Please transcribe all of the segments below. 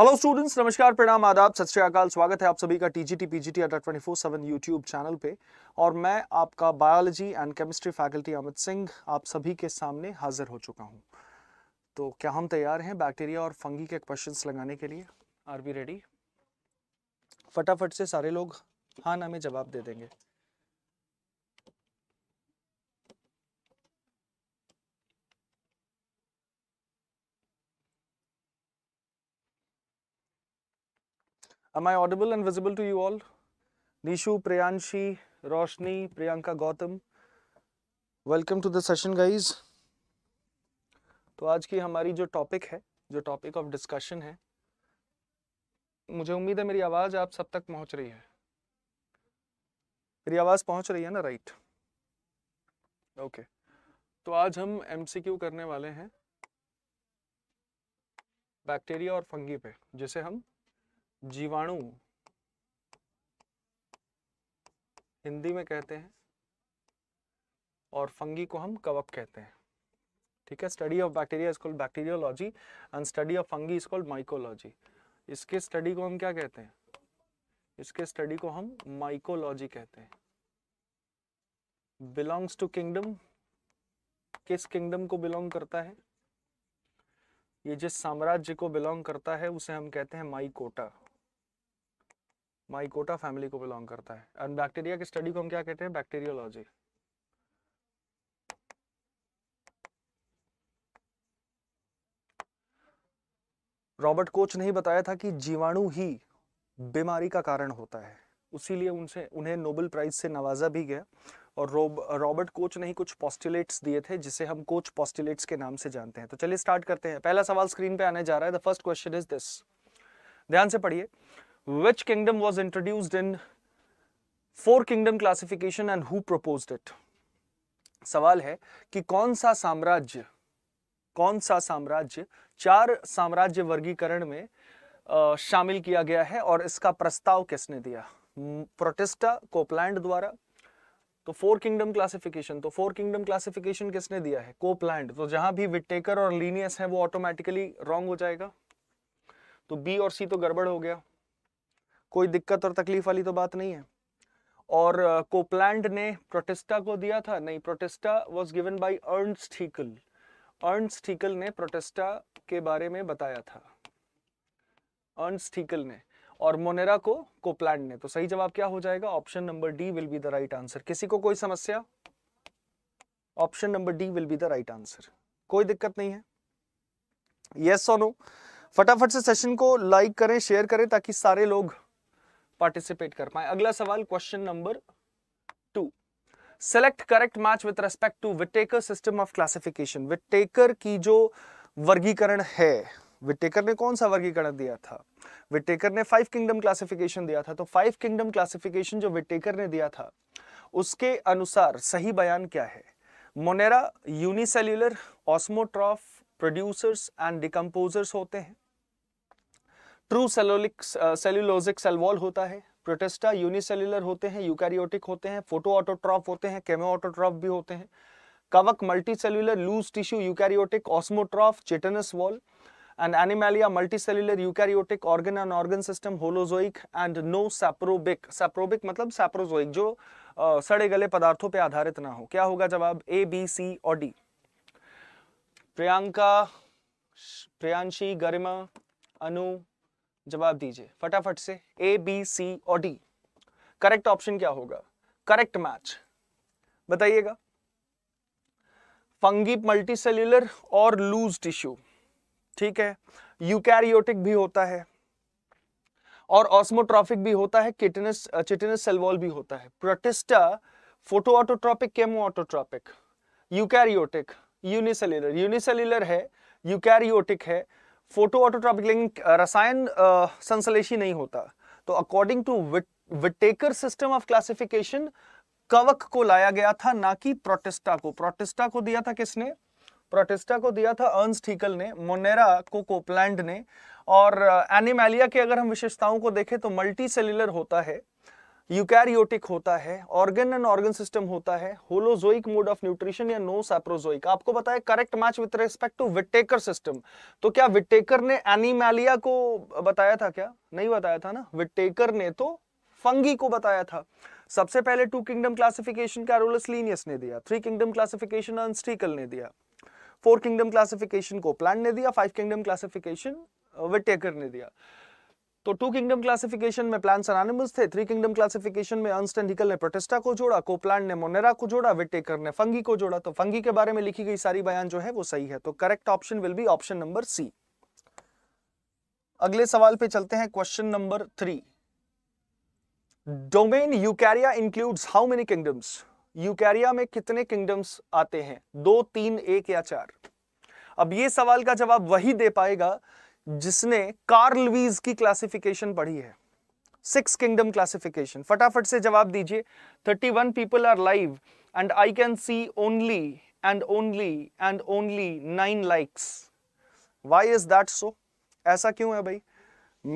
Hello students नमस्कार प्रणाम आदाब सत श्रीकाल स्वागत है आप सभी का TGT PGT Adda twenty four seven YouTube channel पे और मैं आपका biology and chemistry faculty Amit Singh आप सभी के सामने हाजिर हो चुका हूँ तो क्या हम तैयार हैं बैक्टीरिया और फंगी के क्वेश्चंस लगाने के लिए आर बी रेडी फटाफट से सारे लोग हाँ ना में जवाब दे देंगे Am I audible and visible to you all? Nishu, Priyanshi, Roshni, Priyanka Gautam. Welcome to the session guys तो आज की हमारी जो टॉपिक है जो टॉपिक ऑफ डिस्कशन है मुझे उम्मीद है मेरी आवाज़ आप सब तक पहुंच रही है मेरी आवाज़ पहुंच रही है ना राइट ओके तो आज हम एमसीक्यू करने वाले हैं बैक्टीरिया और फंगी पे जिसे हम जीवाणु हिंदी में कहते हैं और फंगी को हम कवक कहते हैं ठीक है स्टडी ऑफ बैक्टीरिया इसको bacteriology and study of fungi इसको माइकोलॉजी इसके स्टडी को हम क्या कहते हैं इसके स्टडी को हम माइकोलॉजी कहते हैं बिलोंग्स टू किंगडम किस किंगडम को बिलोंग करता है ये जिस साम्राज्य को बिलोंग करता है उसे हम कहते हैं माइकोटा माइकोटा फैमिली को बिलोंग करता है एंड बैक्टीरिया की स्टडी को हम क्या कहते हैं बैक्टीरियोलॉजी रॉबर्ट कोच ने ही बताया था कि जीवाणु ही बीमारी का कारण होता है उसीलिए उनसे उन्हें नोबेल प्राइज से नवाजा भी गया और रॉबर्ट कोच ने ही कुछ पॉस्टुलेट्स दिए थे जिसे हम कोच पॉस्टुलेट्स के नाम से जानते हैं तो चलिए स्टार्ट करते हैं पहला सवाल स्क्रीन पे आने जा रहा है the first question is this ध्यान से पढ़िए which kingdom was introduced in four kingdom classification and who propose it सवाल है कि कौन सा साम्राज्य कौन सा साम्राज्य चार साम्राज्य वर्गीकरण में आ, शामिल किया गया है और इसका प्रस्ताव किसने दिया प्रोटेस्टा कोपलैंड द्वारा तो फोर किंगडम क्लासिफिकेशन तो फोर किंगडम क्लासिफिकेशन किसने दिया है कोपलैंड तो जहां भी विटेकर और लीनियस है वो ऑटोमेटिकली रॉन्ग हो जाएगा तो बी और सी तो गड़बड़ हो गया कोई दिक्कत और तकलीफ वाली तो बात नहीं है और कोप्लैंड ने प्रोटेस्टा को दिया था नहीं protista was given by Ernst Haeckel ने प्रोटेस्टा के बारे में बताया था अर्नस ने और मोनेरा को कोपलैंड ने तो सही जवाब क्या हो जाएगा option number D will be the right answer किसी को कोई समस्या option number D will be the right answer कोई दिक्कत नहीं है यस और नो फटाफट से सेशन को लाइक करें शेयर करें ताकि सारे लोग पार्टिसिपेट कर पाए अगला सवाल question number two select correct match with respect to Whittaker system of classification Whittaker की जो वर्गीकरण है विटेकर ने कौन सा वर्गीकरण दिया था विटेकर ने फाइव किंगडम क्लासिफिकेशन दिया था तो फाइव किंगडम क्लासिफिकेशन जो विटेकर ने दिया था उसके अनुसार सही बयान क्या है monera unicellular osmotroph producers and decomposers होते हैं true cellulosic cellulosic cell wall होता है प्रोटेस्टा यूनिसेल्यूलर होते हैं यूकैरियोटिक होते हैं फोटो ऑटोट्रॉफ होते हैं केमो ऑटोट्रॉफ भी होते हैं कवक multi multicellular loose tissue eukaryotic osmotroph chitinous wall and animalia multi multicellular eukaryotic organ and organ system holozoic and no saprobic saprobic मतलब सैप्रोजोइक जो आ, सड़े गले पदार्थों पर आधारित ना हो क्या होगा जवाब ए बी सी और डी प्रियंका प्रियांशी गरिमा अनु जवाब दीजिए फटाफट से ए बी सी और डी करेक्ट ऑप्शन क्या होगा करेक्ट मैच बताइएगा फंगी मल्टीसेल्यूलर और लूज टिश्यू ठीक है यूकैरियोटिक भी होता है और ऑस्मोट्रॉफिक भी होता है किटनस चिटनस सेलवॉल भी होता है protista photo autotrophic chemo autotrophic eukaryotic unicellular unicellular है यूकैरियोटिक है फोटो ऑटोट्रॉपिक रसायन संश्लेषी नहीं होता तो according to Whittaker system of classification कवक को लाया गया था ना कि प्रोटेस्टा को प्रोटेस्टा को दिया था किसने प्रोटेस्टा को दिया था अर्न्स ठीकल ने मोनेरा को कोपलैंड ने और एनिमेलिया के अगर हम विशेषताओं को देखें तो मल्टी सेल्युलर होता है यूकैरियोटिक होता है ऑर्गन एंड ऑर्गन सिस्टम होता है होलोजोइक मोड ऑफ न्यूट्रिशन या नो सैप्रोजोइक आपको बताया correct match with respect to Whittaker system तो क्या विटेकर ने एनिमैलिया को बताया था क्या नहीं बताया था ना विटेकर ने तो फंगी को बताया था सबसे पहले two kingdom classification Carolus Linnaeus ने दिया थ्री किंगडम क्लासिफिकेशन अंस्ट्रीकल ने दिया four kingdom classification Copeland ने दिया फाइव किंगडम क्लासिफिकेशन विटेकर ने दिया तो टू किंगडम क्लासिफिकेशन में प्लान अनानिमस थे थ्री किंगडम क्लासिफिकेशन में अर्नस्ट एंड हिकल ने प्रोटेस्टा को जोड़ा कोप्लांड ने मोनेरा को जोड़ा विटेकर ने फंगी को जोड़ा तो फंगी के बारे में लिखी गई सारी बयान जो है वो सही है तो correct option will be option number C अगले सवाल पे चलते हैं question number three domain Eukarya includes how many kingdoms Eukarya में कितने किंगडम्स आते हैं दो तीन एक या चार अब ये सवाल का जवाब वही दे पाएगा जिसने कार्ल वीज की क्लासिफिकेशन पढ़ी है सिक्स किंगडम क्लासिफिकेशन फटाफट से जवाब दीजिए thirty one people are live and I can see only and only and only nine likes why is that so ऐसा क्यों है भाई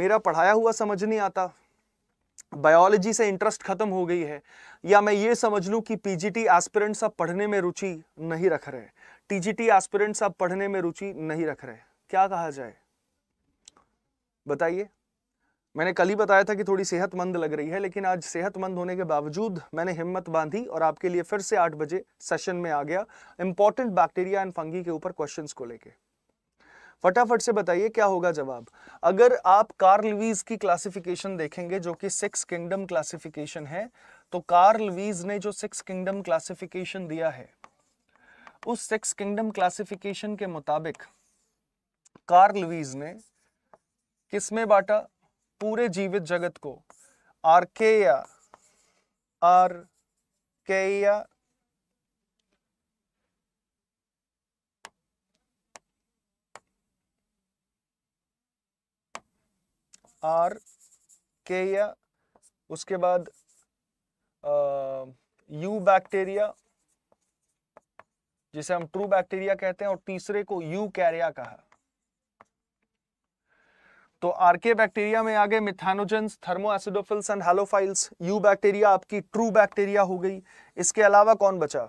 मेरा पढ़ाया हुआ समझ नहीं आता बायोलॉजी से इंटरेस्ट खत्म हो गई है या मैं ये समझ लू कि पीजीटी एस्पिरेंट्स अब पढ़ने में रुचि नहीं रख रहे टीजीटी एस्पिरेंट्स अब पढ़ने में रुचि नहीं रख रहे क्या कहा जाए बताइए मैंने कल ही बताया था कि थोड़ी सेहतमंद लग रही है लेकिन आज सेहतमंद होने के बावजूद मैंने हिम्मत बांधी और आपके लिए फिर से आठ बजे सेशन में आ गया इंपॉर्टेंट बैक्टीरिया एंड फंगी के ऊपर क्वेश्चंस को लेके फटाफट से बताइए क्या होगा जवाब अगर आप कार्लवीज की क्लासिफिकेशन देखेंगे जो कि सिक्स किंगडम क्लासिफिकेशन है तो कार्लवीज ने जो सिक्स किंगडम क्लासिफिकेशन दिया है उस सिक्स किंगडम क्लासिफिकेशन के मुताबिक कार्लवीज ने किसमें बांटा पूरे जीवित जगत को आर्केया के आर के या उसके बाद आ, यू बैक्टीरिया जिसे हम ट्रू बैक्टीरिया कहते हैं और तीसरे को यू कैरिया कहा तो आरके बैक्टीरिया में आगे methanogens thermo acidophils and halophiles eubacteria आपकी ट्रू बैक्टीरिया हो गई इसके अलावा कौन बचा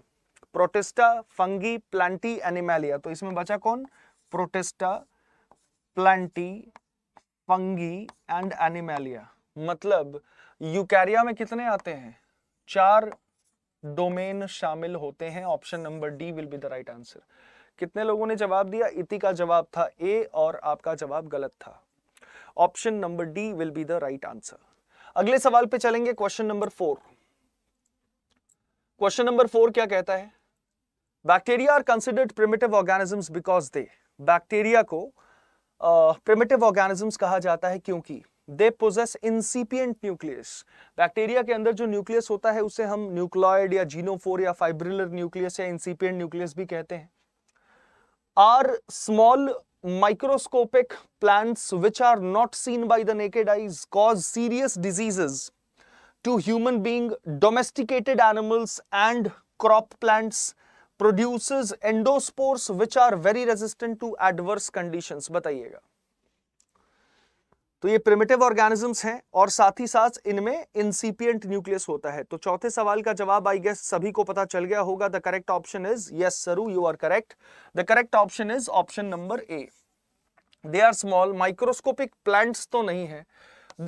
प्रोटेस्टा फंगी प्लांटी एनिमेलिया तो इसमें बचा कौन Protista Plantae Fungi and Animalia मतलब यूकैरिया में कितने आते हैं चार डोमेन शामिल होते हैं option number D will be the right answer कितने लोगों ने जवाब दिया इति का जवाब था ए और आपका जवाब गलत था option number D will be the right answer अगले सवाल पे चलेंगे question number four question number four क्या कहता है bacteria are considered primitive organism because they bacteria को प्रिमेटिव uh, ऑर्गेनिजम्स कहा जाता है क्योंकि they possess incipient nucleus bacteria के अंदर जो न्यूक्लियस होता है उसे हम न्यूक्लॉयड या जीनोफोर या फाइब्रिलर न्यूक्लियस या इंसिपियंट न्यूक्लियस भी कहते हैं are small microscopic plants which are not seen by the naked eyes cause serious diseases to human being domesticated animals and crop plants produces endospores which are very resistant to adverse conditions बताइएगा तो ये primitive organisms हैं और साथ ही साथ इनमें incipient nucleus होता है तो चौथे सवाल का जवाब आई गेस सभी को पता चल गया होगा the correct option is yes सरू you are correct the correct option is option number A they are small microscopic plants तो नहीं है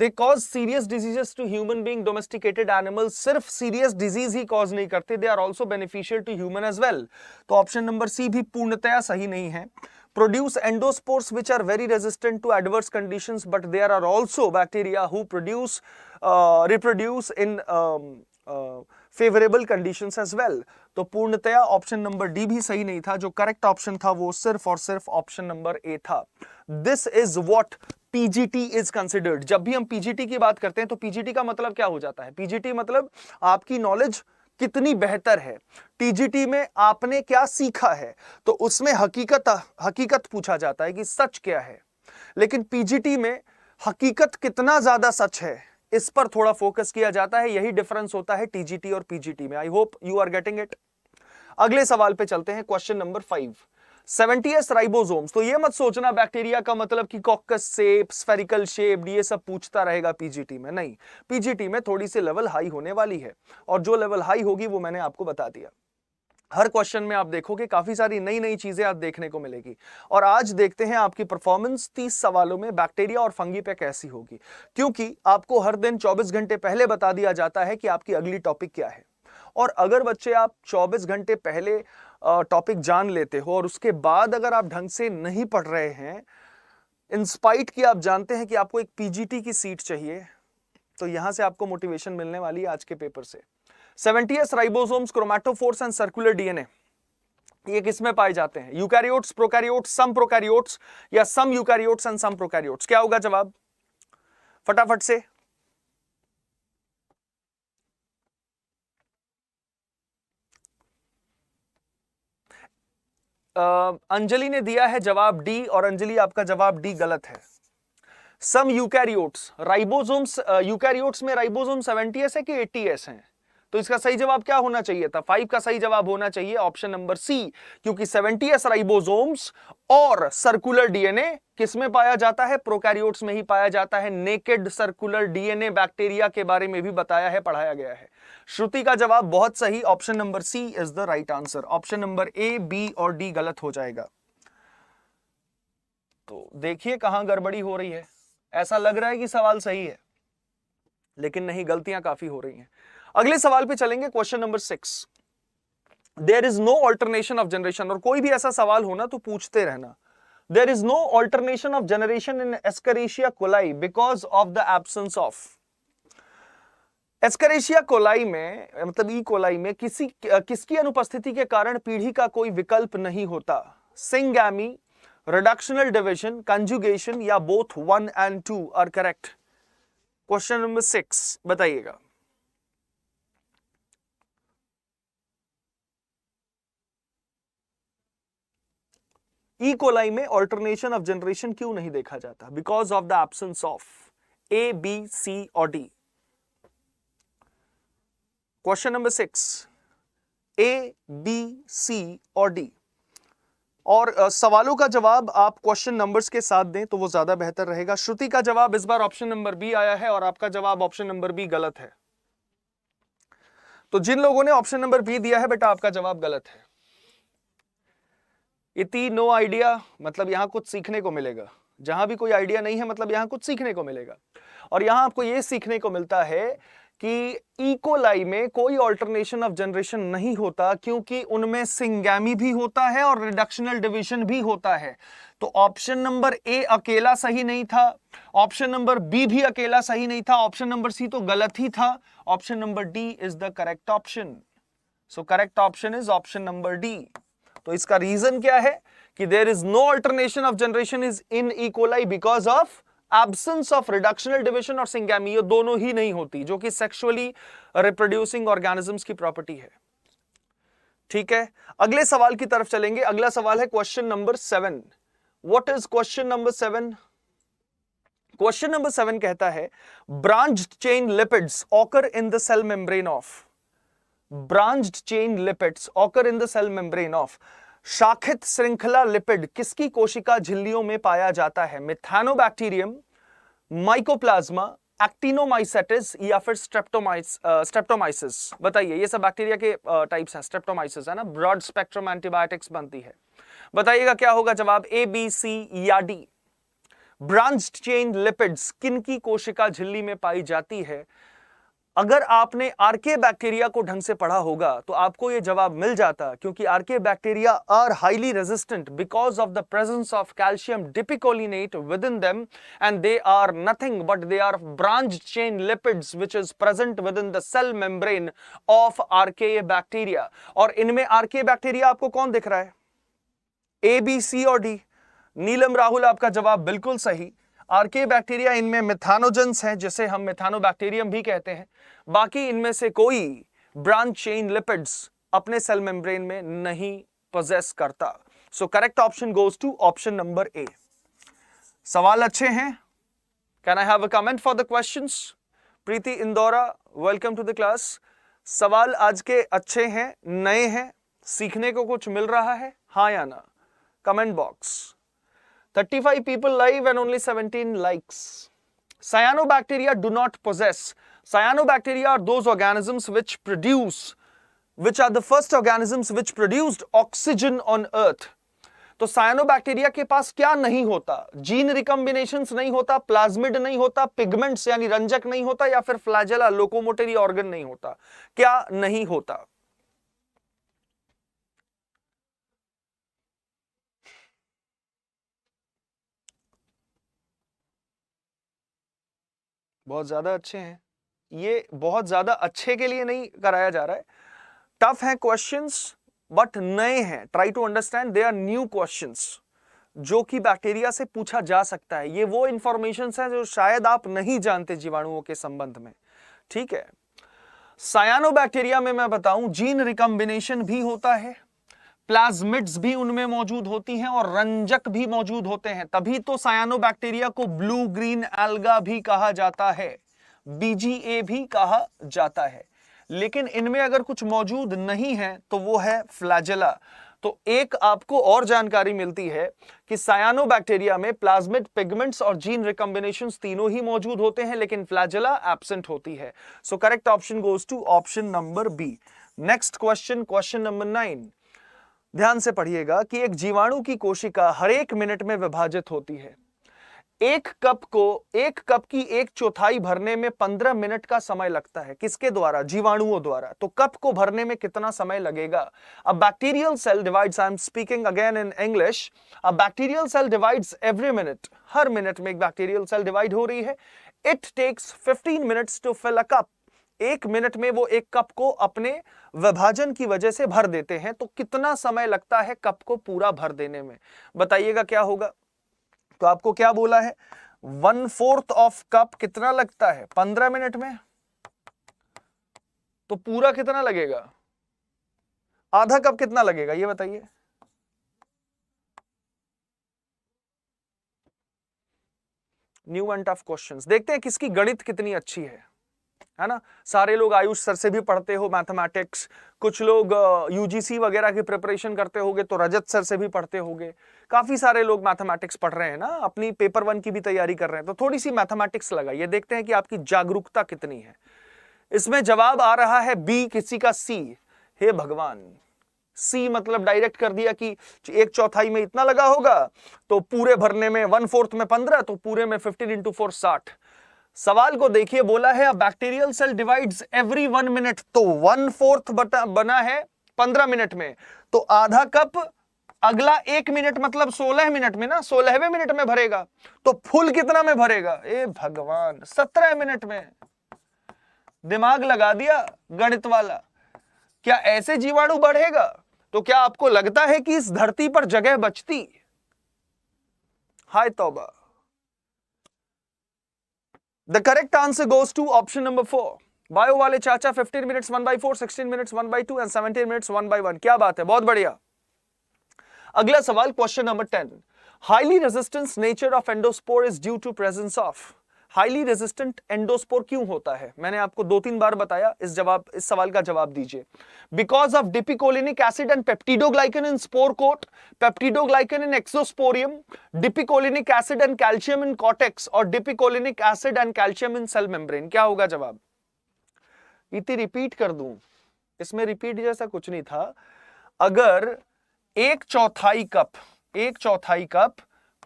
they cause serious diseases to human being domesticated animal सिर्फ सीरियस डिजीज ही cause नहीं करते they are also beneficial to human as well तो option number C भी पूर्णतया सही नहीं है produce endospores which are very resistant to adverse conditions but there are also bacteria who produce uh, reproduce in um, uh, favorable conditions as well तो पूर्णतया option number D भी सही नहीं था जो करेक्ट ऑप्शन था वो सिर्फ और सिर्फ ऑप्शन नंबर ए था this is what PGT is considered जब भी हम पीजीटी की बात करते हैं तो पीजीटी का मतलब क्या हो जाता है पीजीटी मतलब आपकी नॉलेज knowledge कितनी बेहतर है टीजीटी में आपने क्या सीखा है तो उसमें हकीकत हकीकत पूछा जाता है कि सच क्या है लेकिन पीजीटी में हकीकत कितना ज़्यादा सच है इस पर थोड़ा फोकस किया जाता है यही डिफरेंस होता है टीजीटी और पीजीटी में I hope you are getting it अगले सवाल पे चलते हैं question number five seventy S ribosomes तो ये मत सोचना बैक्टीरिया का मतलब कि कॉकस शेप स्फेरिकल शेप ये सब पूछता रहेगा पीजीटी में नहीं पीजीटी में थोड़ी सी लेवल हाई होने वाली है और जो लेवल हाई होगी वो मैंने आपको बता दिया हर क्वेश्चन में आप देखोगे काफी सारी नई नई चीजें आप देखने को मिलेगी और आज देखते हैं आपकी परफॉर्मेंस 30 सवालों में बैक्टीरिया और फंगी पे कैसी होगी क्योंकि आपको हर दिन 24 घंटे पहले बता दिया जाता है कि आपकी अगली टॉपिक क्या है और अगर बच्चे आप 24 घंटे पहले टॉपिक जान लेते हो और उसके बाद अगर आप ढंग से नहीं पढ़ रहे हैं इंस्पाइट कि आप जानते हैं कि आपको एक पीजीटी की सीट चाहिए तो यहां से आपको मोटिवेशन मिलने वाली है आज के पेपर से seventy S ribosomes chromatophores and circular DNA ये किसमें पाए जाते हैं यूकैरियोट्स प्रोकैरियोट्स सम प्रोकैरियोट्स या some eukaryotes and some prokaryotes क्या होगा जवाब फटाफट से अंजलि ने दिया है जवाब डी और अंजलि आपका जवाब डी गलत है सम यूकैरियोट्स राइबोसोम्स यूकैरियोट्स में राइबोसोम 70s है कि 80s है तो इसका सही जवाब क्या होना चाहिए था फाइव का सही जवाब होना चाहिए ऑप्शन नंबर सी क्योंकि 70s राइबोसोम्स और सर्कुलर डीएनए किसमें पाया जाता है प्रोकैरियोट्स में ही पाया जाता है नेकेड सर्कुलर डीएनए बैक्टीरिया के बारे में भी बताया है पढ़ाया गया है श्रुति का जवाब बहुत सही option number C is the right answer option number A B और डी गलत हो जाएगा तो देखिए कहां गड़बड़ी हो रही है ऐसा लग रहा है कि सवाल सही है लेकिन नहीं गलतियां काफी हो रही हैं अगले सवाल पे चलेंगे question number six there is no alternation of generation और कोई भी ऐसा सवाल होना तो पूछते रहना there is no alternation of generation in Escherichia coli because of the absence of Escherichia coli में मतलब ई कोलाई में किसी किसकी अनुपस्थिति के कारण पीढ़ी का कोई विकल्प नहीं होता सिंगामी रिडक्शनल डिविजन कंजुगेशन या both one and two are correct question number six बताइएगा ई कोलाई में ऑल्टरनेशन ऑफ जनरेशन क्यों नहीं देखा जाता because of the absence of A B C और D question number six A B C और D और सवालों का जवाब आप क्वेश्चन नंबर्स के साथ दें तो वो ज्यादा बेहतर रहेगा श्रुति का जवाब इस बार ऑप्शन नंबर बी आया है और आपका जवाब ऑप्शन नंबर बी गलत है तो जिन लोगों ने ऑप्शन नंबर बी दिया है बेटा आपका जवाब गलत है इति नो आइडिया मतलब यहां कुछ सीखने को मिलेगा जहां भी कोई आइडिया नहीं है मतलब यहां कुछ सीखने को मिलेगा और यहां आपको यह सीखने को मिलता है कि इकोलाई में कोई ऑल्टरनेशन ऑफ जनरेशन नहीं होता क्योंकि उनमें सिंगैमी भी होता है और रिडक्शनल डिवीजन भी होता है तो ऑप्शन नंबर ए अकेला सही नहीं था ऑप्शन नंबर बी भी अकेला सही नहीं था ऑप्शन नंबर सी तो गलत ही था option number D is the correct option so correct option is option number D तो इसका रीजन क्या है कि there is no alternation of generation is in E coli because of absence of reductional division और सिंगेमियो दोनों ही नहीं होती जो कि सेक्सुअली रिप्रोड्यूसिंग ऑर्गेनिजम्स की प्रॉपर्टी है ठीक है अगले सवाल की तरफ चलेंगे अगला सवाल है question number seven what is question number seven question number seven कहता है branch chain lipids occur in the cell membrane of branch chain lipids occur in the cell membrane of शाखित श्रृंखला लिपिड किसकी कोशिका झिल्लियों में पाया जाता है मिथानोबैक्टीरियम माइकोप्लाज्मा एक्टिनोमाइसेटिस या फिर स्ट्रेप्टोमाइस स्ट्रेप्टोमाइसिस बताइए ये सब बैक्टीरिया के टाइप्स हैं स्ट्रेप्टोमाइसिस है ना ब्रॉड स्पेक्ट्रम एंटीबायोटिक्स बनती है बताइएगा क्या होगा जवाब ए बी सी या डी ब्रांच चेन लिपिड्स किन की कोशिका झिल्ली में पाई जाती है अगर आपने आरके बैक्टीरिया को ढंग से पढ़ा होगा तो आपको यह जवाब मिल जाता क्योंकि archaea bacteria are highly resistant because of the presence of calcium dipicolinate within them and they are nothing but they are branch chain lipids which is present within the cell membrane of archaea bacteria और इनमें R K bacteria आपको कौन दिख रहा है A B C और D नीलम राहुल आपका जवाब बिल्कुल सही आर्के बैक्टीरिया इनमें मिथानोजेंस हैं जिसे हम मिथानो बैक्टीरियम भी कहते हैं बाकी इनमें से कोई ब्रांच चेन लिपिड्स अपने सेल मेम्ब्रेन में नहीं पोजेस करता so correct option goes to option number A सवाल अच्छे हैं can I have a comment for the question Preeti Indora welcome to the class सवाल आज के अच्छे हैं नए हैं सीखने को कुछ मिल रहा है हाँ या ना comment box 35 people live and only 17 likes. Cyanobacteria do not possess. Cyanobacteria are those organisms which produce, which are the first organisms which produced oxygen on earth. तो साइनोबैक्टीरिया के पास क्या नहीं होता जीन रिकम्बिनेशन नहीं होता प्लाज्मिड नहीं होता पिगमेंट्स यानी रंजक नहीं होता या फिर फ्लैजेला लोकोमोटरी ऑर्गन नहीं होता क्या नहीं होता बहुत ज़्यादा अच्छे हैं ये बहुत ज़्यादा अच्छे के लिए नहीं कराया जा रहा है टफ हैं क्वेश्चंस बट नए हैं try to understand they are new questions जो कि बैक्टीरिया से पूछा जा सकता है ये वो इंफॉर्मेशन है जो शायद आप नहीं जानते जीवाणुओं के संबंध में ठीक है सायानो बैक्टीरिया में मैं बताऊं जीन रिकम्बिनेशन भी होता है प्लाज्मिड्स भी उनमें मौजूद होती हैं और रंजक भी मौजूद होते हैं तभी तो सायानोबैक्टीरिया को ब्लू ग्रीन एल्गा भी कहा जाता है बीजीए भी कहा जाता है लेकिन इनमें अगर कुछ मौजूद नहीं है तो वो है फ्लैजेला तो एक आपको और जानकारी मिलती है कि सायानोबैक्टीरिया में प्लाज्मिड पिगमेंट्स और जीन रिकम्बिनेशन तीनों ही मौजूद होते हैं लेकिन फ्लैजेला एबसेंट होती है so correct option goes to option number B next question question number nine ध्यान से पढ़िएगा कि एक जीवाणु की कोशिका हर एक मिनट में विभाजित होती है एक कप को एक कप की एक चौथाई भरने में पंद्रह मिनट का समय लगता है किसके द्वारा जीवाणुओं द्वारा तो कप को भरने में कितना समय लगेगा a bacterial cell divides I am speaking again in English a bacterial cell divides every minute हर मिनट में एक बैक्टीरियल सेल डिवाइड हो रही है it takes fifteen minutes to fill a cup एक मिनट में वो एक कप को अपने विभाजन की वजह से भर देते हैं तो कितना समय लगता है कप को पूरा भर देने में बताइएगा क्या होगा तो आपको क्या बोला है वन फोर्थ ऑफ कप कितना लगता है पंद्रह मिनट में तो पूरा कितना लगेगा आधा कप कितना लगेगा ये बताइए न्यू एंड ऑफ क्वेश्चंस देखते हैं किसकी गणित कितनी अच्छी है है ना सारे लोग आयुष सर से भी पढ़ते हो मैथमेटिक्स कुछ लोग यूजीसी वगैरह की प्रिपरेशन करते होगे तो रजत सर से भी पढ़ते होगे काफ़ी सारे लोग मैथमेटिक्स पढ़ रहे हैं ना अपनी पेपर वन की भी तैयारी कर रहे हैं तो थोड़ी सी मैथमेटिक्स लगाइए देखते हैं कि आपकी जागरूकता कितनी है इसमें जवाब आ रहा है बी किसी का सी हे भगवान सी मतलब डायरेक्ट कर दिया कि एक चौथाई में इतना लगा होगा तो पूरे भरने में वन फोर्थ में पंद्रह तो पूरे में फिफ्टीन इंटू फोर साठ सवाल को देखिए बोला है bacterial cell divides every one minute तो वन फोर्थ बना है पंद्रह मिनट में तो आधा कप अगला एक मिनट मतलब सोलह मिनट में ना सोलहवें मिनट में भरेगा तो फुल कितना में भरेगा ए भगवान सत्रह मिनट में दिमाग लगा दिया गणित वाला क्या ऐसे जीवाणु बढ़ेगा तो क्या आपको लगता है कि इस धरती पर जगह बचती हाय तौबा The correct answer goes to option number 4. Bio वाले chacha 15 minutes 1 by 4, 16 minutes 1 by 2 and 17 minutes 1 by 1. क्या बात है बहुत बढ़िया अगला सवाल question number 10. Highly resistant nature of endospore is due to presence of highly resistant endospore क्यों होता है मैंने आपको दो तीन बार बताया इस जवाब इस सवाल का जवाब दीजिए because of dipicolinic acid and peptidoglycan in spore coat peptidoglycan in exosporium dipicolinic acid and calcium in cortex और dipicolinic acid and calcium in cell membrane क्या होगा जवाब इति रिपीट कर दू इसमें रिपीट जैसा कुछ नहीं था अगर एक चौथाई कप एक चौथाई कप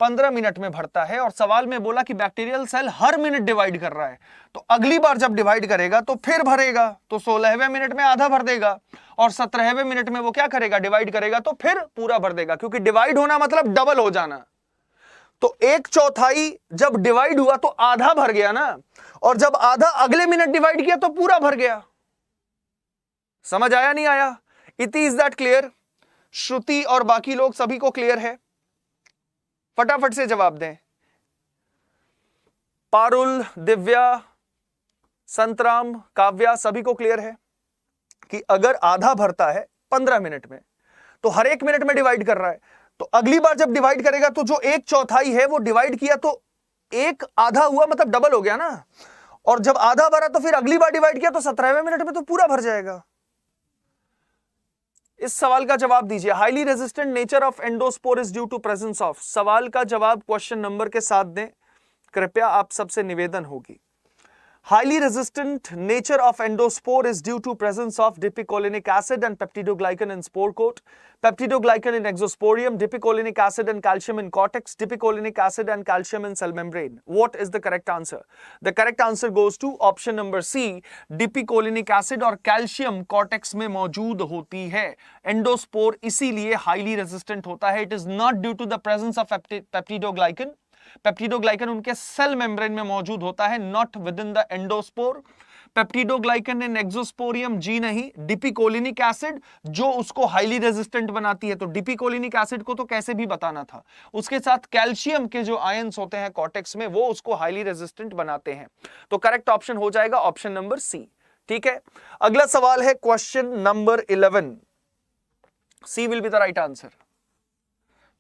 पंद्रह मिनट में भरता है और सवाल में बोला कि बैक्टीरियल सेल हर मिनट डिवाइड कर रहा है तो अगली बार जब डिवाइड करेगा तो फिर भरेगा तो सोलहवें मिनट में आधा भर देगा और सत्रहवें मिनट में वो क्या करेगा डिवाइड करेगा तो फिर पूरा भर देगा क्योंकि डिवाइड होना मतलब डबल हो जाना तो एक चौथाई जब डिवाइड हुआ तो आधा भर गया ना और जब आधा अगले मिनट डिवाइड किया तो पूरा भर गया समझ आया नहीं आया इति इज दैट क्लियर श्रुति और बाकी लोग सभी को क्लियर है फटाफट से जवाब दें पारुल दिव्या संतराम काव्या सभी को क्लियर है कि अगर आधा भरता है पंद्रह मिनट में तो हर एक मिनट में डिवाइड कर रहा है तो अगली बार जब डिवाइड करेगा तो जो एक चौथाई है वो डिवाइड किया तो एक आधा हुआ मतलब डबल हो गया ना और जब आधा भरा तो फिर अगली बार डिवाइड किया तो सत्रहवें मिनट में तो पूरा भर जाएगा इस सवाल का जवाब दीजिए highly resistant nature of endospore is due to presence of सवाल का जवाब क्वेश्चन नंबर के साथ दें कृपया आप सबसे निवेदन होगी Highly resistant nature of endospore is due to presence of dipicolinic acid and peptidoglycan in spore coat, peptidoglycan in exosporium, dipicolinic acid and calcium in cortex, dipicolinic acid and calcium in cell membrane. What is the correct answer? The correct answer goes to option number C, dipicolinic acid और calcium cortex में मौजूद होती है. Endospore इसीलिए highly resistant होता है. It is not due to the presence of peptidoglycan peptidoglycan उनके cell membrane में मौजूद होता है not within the endospore peptidoglycan and exosporium जी नहीं डिपिकोलिनिक एसिड जो उसको हाईली रेजिस्टेंट बनाती है तो डिपिकोलिनिक एसिड को तो कैसे भी बताना था उसके साथ कैल्शियम के जो आयंस होते हैं कॉटेक्स में वो उसको हाईली रेजिस्टेंट बनाते हैं तो करेक्ट ऑप्शन हो जाएगा ऑप्शन नंबर सी ठीक है अगला सवाल है question number eleven C will be the right answer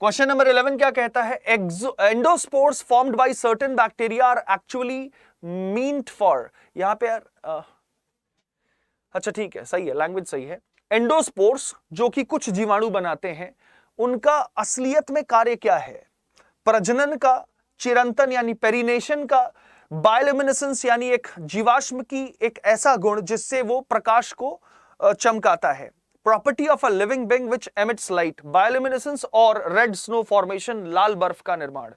question number eleven क्या कहता है endospores formed by certain bacteria are actually meant for यहां पे यार अच्छा ठीक है सही है लैंग्वेज सही है एंडोस्पोर्स जो कि कुछ जीवाणु बनाते हैं उनका असलियत में कार्य क्या है प्रजनन का चिरंतन यानी पेरिनेशन का बायोलुमिनेसेंस यानी एक जीवाश्म की एक ऐसा गुण जिससे वो प्रकाश को चमकाता है property of a living being which emits light bioluminescence और रेड स्नो फॉर्मेशन लाल बर्फ का निर्माण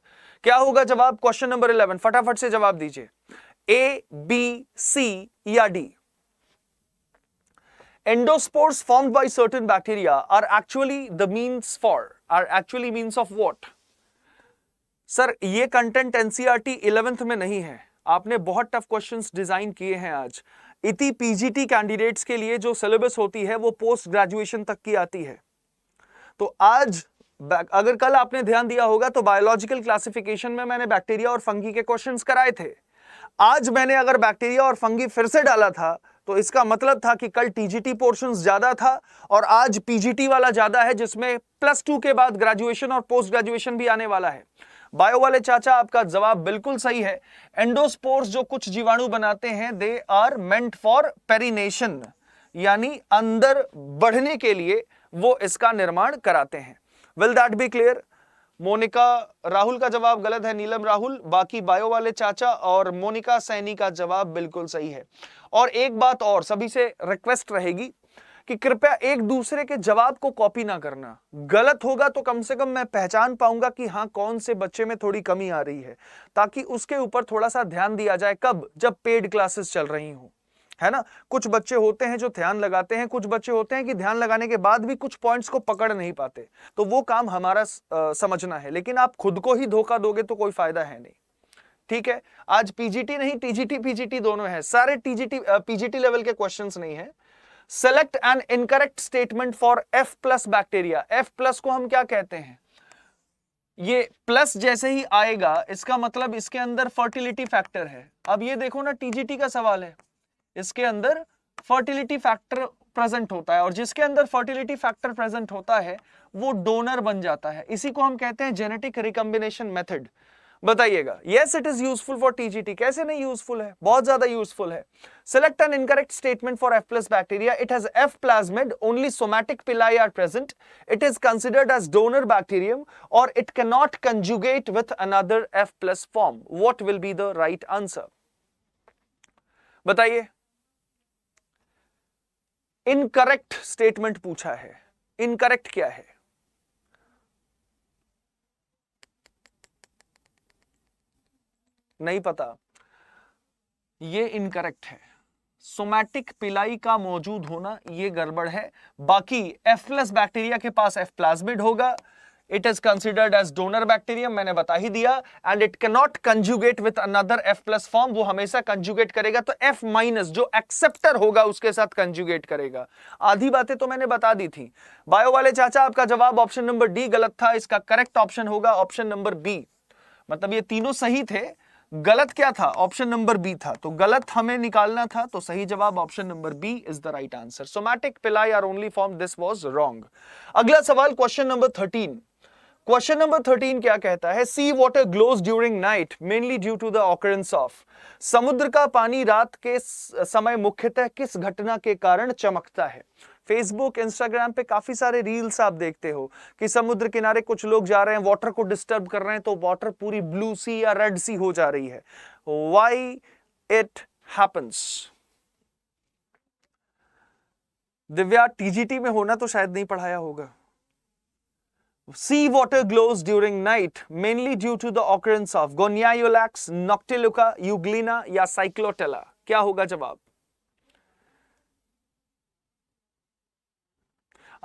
क्या होगा जवाब क्वेश्चन नंबर इलेवन फटाफट से जवाब दीजिए ए बी सी या D endospores form by certain bacteria are actually the means for are actually means of what sir ये कंटेंट एनसीईआरटी 11th में नहीं है आपने बहुत टफ क्वेश्चंस डिजाइन किए हैं आज इति पीजीटी कैंडिडेट्स के लिए जो सिलेबस होती है वो पोस्ट ग्रेजुएशन तक की आती है तो आज अगर कल आपने ध्यान दिया होगा तो बायोलॉजिकल क्लासिफिकेशन में मैंने बैक्टीरिया और फंगी के क्वेश्चंस कराए थे आज मैंने अगर बैक्टीरिया और फंगी फिर से डाला था तो इसका मतलब था कि कल टीजीटी पोर्शन ज्यादा था और आज पीजीटी वाला ज्यादा है जिसमें प्लस टू के बाद ग्रेजुएशन और पोस्ट ग्रेजुएशन भी आने वाला है बायो वाले चाचा आपका जवाब बिल्कुल सही है एंडोस्पोर्स जो कुछ जीवाणु बनाते हैं they are meant for perennation यानी अंदर बढ़ने के लिए वो इसका निर्माण कराते हैं will that be clear Monika Rahul का जवाब गलत है नीलम राहुल बाकी बायो वाले चाचा और मोनिका सैनी का जवाब बिल्कुल सही है और एक बात और सभी से रिक्वेस्ट रहेगी कि कृपया एक दूसरे के जवाब को कॉपी ना करना गलत होगा तो कम से कम मैं पहचान पाऊंगा कि हाँ कौन से बच्चे में थोड़ी कमी आ रही है ताकि उसके ऊपर थोड़ा सा ध्यान दिया जाए कब जब पेड क्लासेस चल रही हों है ना कुछ बच्चे होते हैं जो ध्यान लगाते हैं कुछ बच्चे होते हैं कि ध्यान लगाने के बाद भी कुछ पॉइंट्स को पकड़ नहीं पाते तो वो काम हमारा आ, समझना है लेकिन आप खुद को ही धोखा दोगे तो कोई फायदा है नहीं ठीक है आज पीजीटी नहीं टीजीटी पीजीटी दोनों है सारे टीजीटी पीजीटी लेवल के क्वेश्चंस नहीं है select an incorrect statement for F plus bacteria F plus को हम क्या कहते हैं ये प्लस जैसे ही आएगा इसका मतलब इसके अंदर फर्टिलिटी फैक्टर है अब ये देखो ना टीजीटी का सवाल है इसके अंदर फर्टिलिटी फैक्टर प्रेजेंट होता है और जिसके अंदर फर्टिलिटी फैक्टर प्रेजेंट होता है वो डोनर बन जाता है इसी को हम कहते हैं जेनेटिक रिकम्बिनेशन मेथड बताइएगा yes it is useful for TGT कैसे नहीं यूजफुल है बहुत ज्यादा यूजफुल है select an incorrect statement for F plus bacteria it has F plasmid only somatic pili are present it is considered as donor bacterium और it can not conjugate with another F plus form what will be the right answer बताइए incorrect statement पूछा है incorrect क्या है नहीं पता ये incorrect है सोमैटिक पिलाई का मौजूद होना ये गड़बड़ है बाकी एफलेस बैक्टीरिया के पास एफ प्लाज्मिड होगा it is considered as donor bacterium मैंने बता ही दिया and it cannot conjugate with another F plus form वो हमेशा कंजुगेट करेगा तो एफ माइनस जो एक्सेप्टर होगा उसके साथ कंजुगेट करेगा आधी बातें तो मैंने बता दी थी बायो वाले चाचा आपका जवाब ऑप्शन नंबर डी गलत था इसका करेक्ट ऑप्शन होगा ऑप्शन नंबर बी मतलब ये तीनों सही थे गलत क्या था ऑप्शन नंबर बी था तो गलत हमें निकालना था तो सही जवाब option number B is the right answer somatic pili are only form this was wrong अगला सवाल question number thirteen question number thirteen क्या कहता है sea water glows during night mainly due to the occurrence of समुद्र का पानी रात के समय मुख्यतः किस घटना के कारण चमकता है फेसबुक इंस्टाग्राम पे काफी सारे रील्स आप देखते हो कि समुद्र किनारे कुछ लोग जा रहे हैं वाटर को डिस्टर्ब कर रहे हैं तो वाटर पूरी ब्लू सी या रेड सी हो जा रही है why it happens Divya TGT में होना तो शायद नहीं पढ़ाया होगा sea water glows during night mainly due to the occurrence of Goniaeolax, Noctiluca, Euglena या साइक्लोटेला क्या होगा जवाब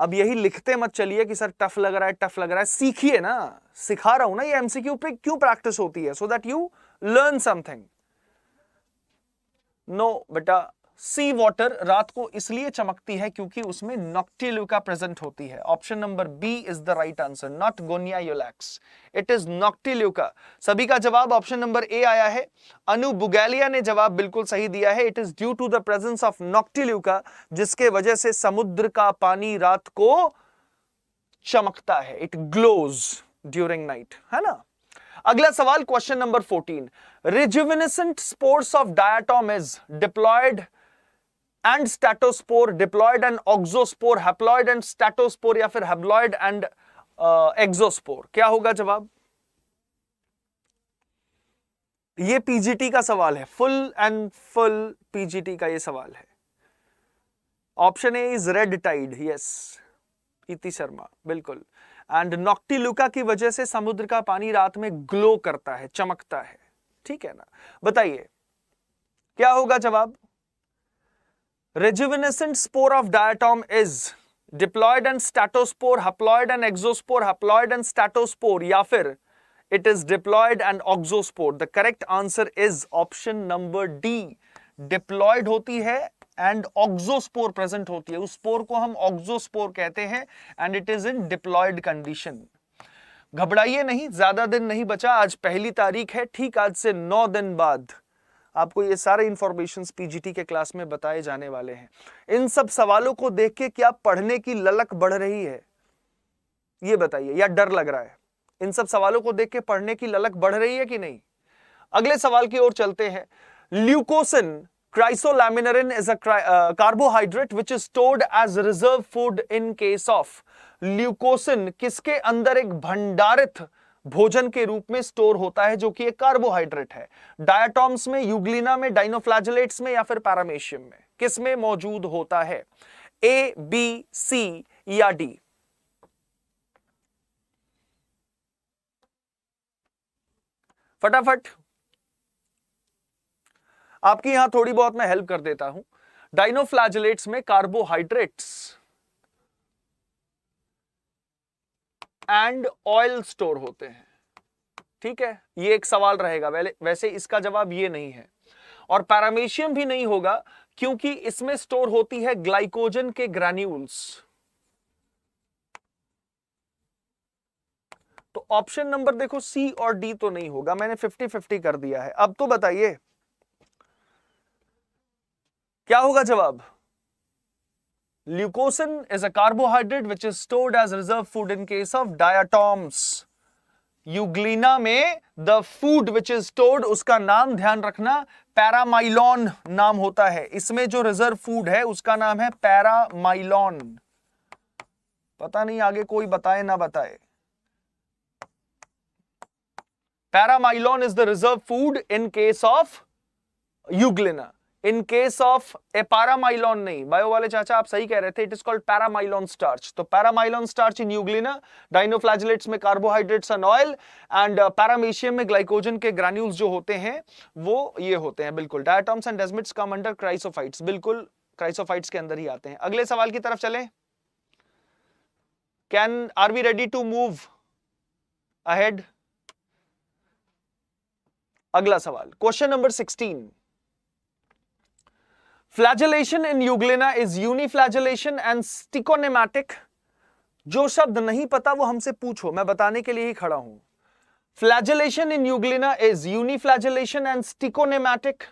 अब यही लिखते मत चलिए कि सर टफ लग रहा है टफ लग रहा है सीखिए ना सिखा रहा हूं ना ये एमसीक्यू पे क्यों प्रैक्टिस होती है so that you learn something no बेटा सी वाटर रात को इसलिए चमकती है क्योंकि उसमें नॉक्टिल्यूका प्रेजेंट होती है option number B is the right answer not Gonyaulax it is Noctiluca सभी का जवाब ऑप्शन नंबर ए आया है अनु बुगैलिया ने जवाब बिल्कुल सही दिया है it is due to the presence of Noctiluca जिसके वजह से समुद्र का पानी रात को चमकता है इट ग्लोज ड्यूरिंग नाइट है ना अगला सवाल question number 14 rejuvenescent spores of diatom is diploid and statospore diploid and auxospore haploid and statospore या फिर हैप्लॉयड एंड एक्सोस्पोर क्या होगा जवाब ये पीजीटी का सवाल है फुल एंड फुल पीजीटी का ये सवाल है option A is red tide yes Iti Sharma बिल्कुल एंड नॉक्टिलुका की वजह से समुद्र का पानी रात में ग्लो करता है चमकता है ठीक है ना बताइए क्या होगा जवाब rejuvenescent spore of diatom is diploid and statospore haploid and auxospore haploid and statospore या फिर it is diploid and auxospore the correct answer is option number D diploid होती है एंड ऑक्सोस्पोर प्रेजेंट होती है उस स्पोर को हम ऑक्सोस्पोर कहते हैं and it is in diploid condition घबराइए नहीं ज्यादा दिन नहीं बचा आज पहली तारीख है ठीक आज से नौ दिन बाद आपको ये सारे इंफॉर्मेशन पीजीटी के क्लास में बताए जाने वाले हैं इन सब सवालों को देख के क्या पढ़ने की ललक बढ़ रही है ये बताइए या डर लग रहा है इन सब सवालों को देख के पढ़ने की ललक बढ़ रही है कि नहीं अगले सवाल की ओर चलते हैं leucosin chrysolaminarin is a carbohydrate which is stored as reserve food in case of leucosin किसके अंदर एक भंडारित भोजन के रूप में स्टोर होता है जो कि एक कार्बोहाइड्रेट है डायटॉम्स में यूग्लिना में डाइनोफ्लाजलेट्स में या फिर पैरामेशियम में किस में मौजूद होता है ए बी सी या डी फटाफट आपकी यहां थोड़ी बहुत मैं हेल्प कर देता हूं डाइनोफ्लाजलेट्स में कार्बोहाइड्रेट्स एंड ऑयल स्टोर होते हैं ठीक है ये एक सवाल रहेगा वैसे इसका जवाब ये नहीं है और पैरामीशियम भी नहीं होगा क्योंकि इसमें स्टोर होती है ग्लाइकोजन के ग्रैन्यूल्स तो ऑप्शन नंबर देखो सी और डी तो नहीं होगा मैंने फिफ्टी फिफ्टी कर दिया है अब तो बताइए क्या होगा जवाब Leucocin is a carbohydrate which is stored as reserve food in case of diatoms. Euglena में the food which is stored उसका नाम ध्यान रखना पैरामाइलॉन नाम होता है इसमें जो रिजर्व फूड है उसका नाम है पैरामाइलॉन पता नहीं आगे कोई बताए ना बताए paramylon is the reserve food in case of Euglena in case of a paramylon नहीं बायो वाले चाचा आप सही कह रहे थे it is called paramylon starch तो paramylon starch in Euglena dinoflagellates में carbohydrates and oil and Paramecium में ग्लाइकोजन के ग्रैन्यूल्स जो होते हैं वो ये होते हैं बिल्कुल diatoms and desmids come under chrysophytes बिल्कुल क्राइसोफाइट्स के अंदर ही आते हैं अगले सवाल की तरफ चले can are we ready to move ahead अगला सवाल question number sixteen flagellation in Euglena is uniflagellation and stichonematic जो शब्द नहीं पता वो हमसे पूछो मैं बताने के लिए ही खड़ा हूं flagellation in Euglena is uniflagellation and stichonematic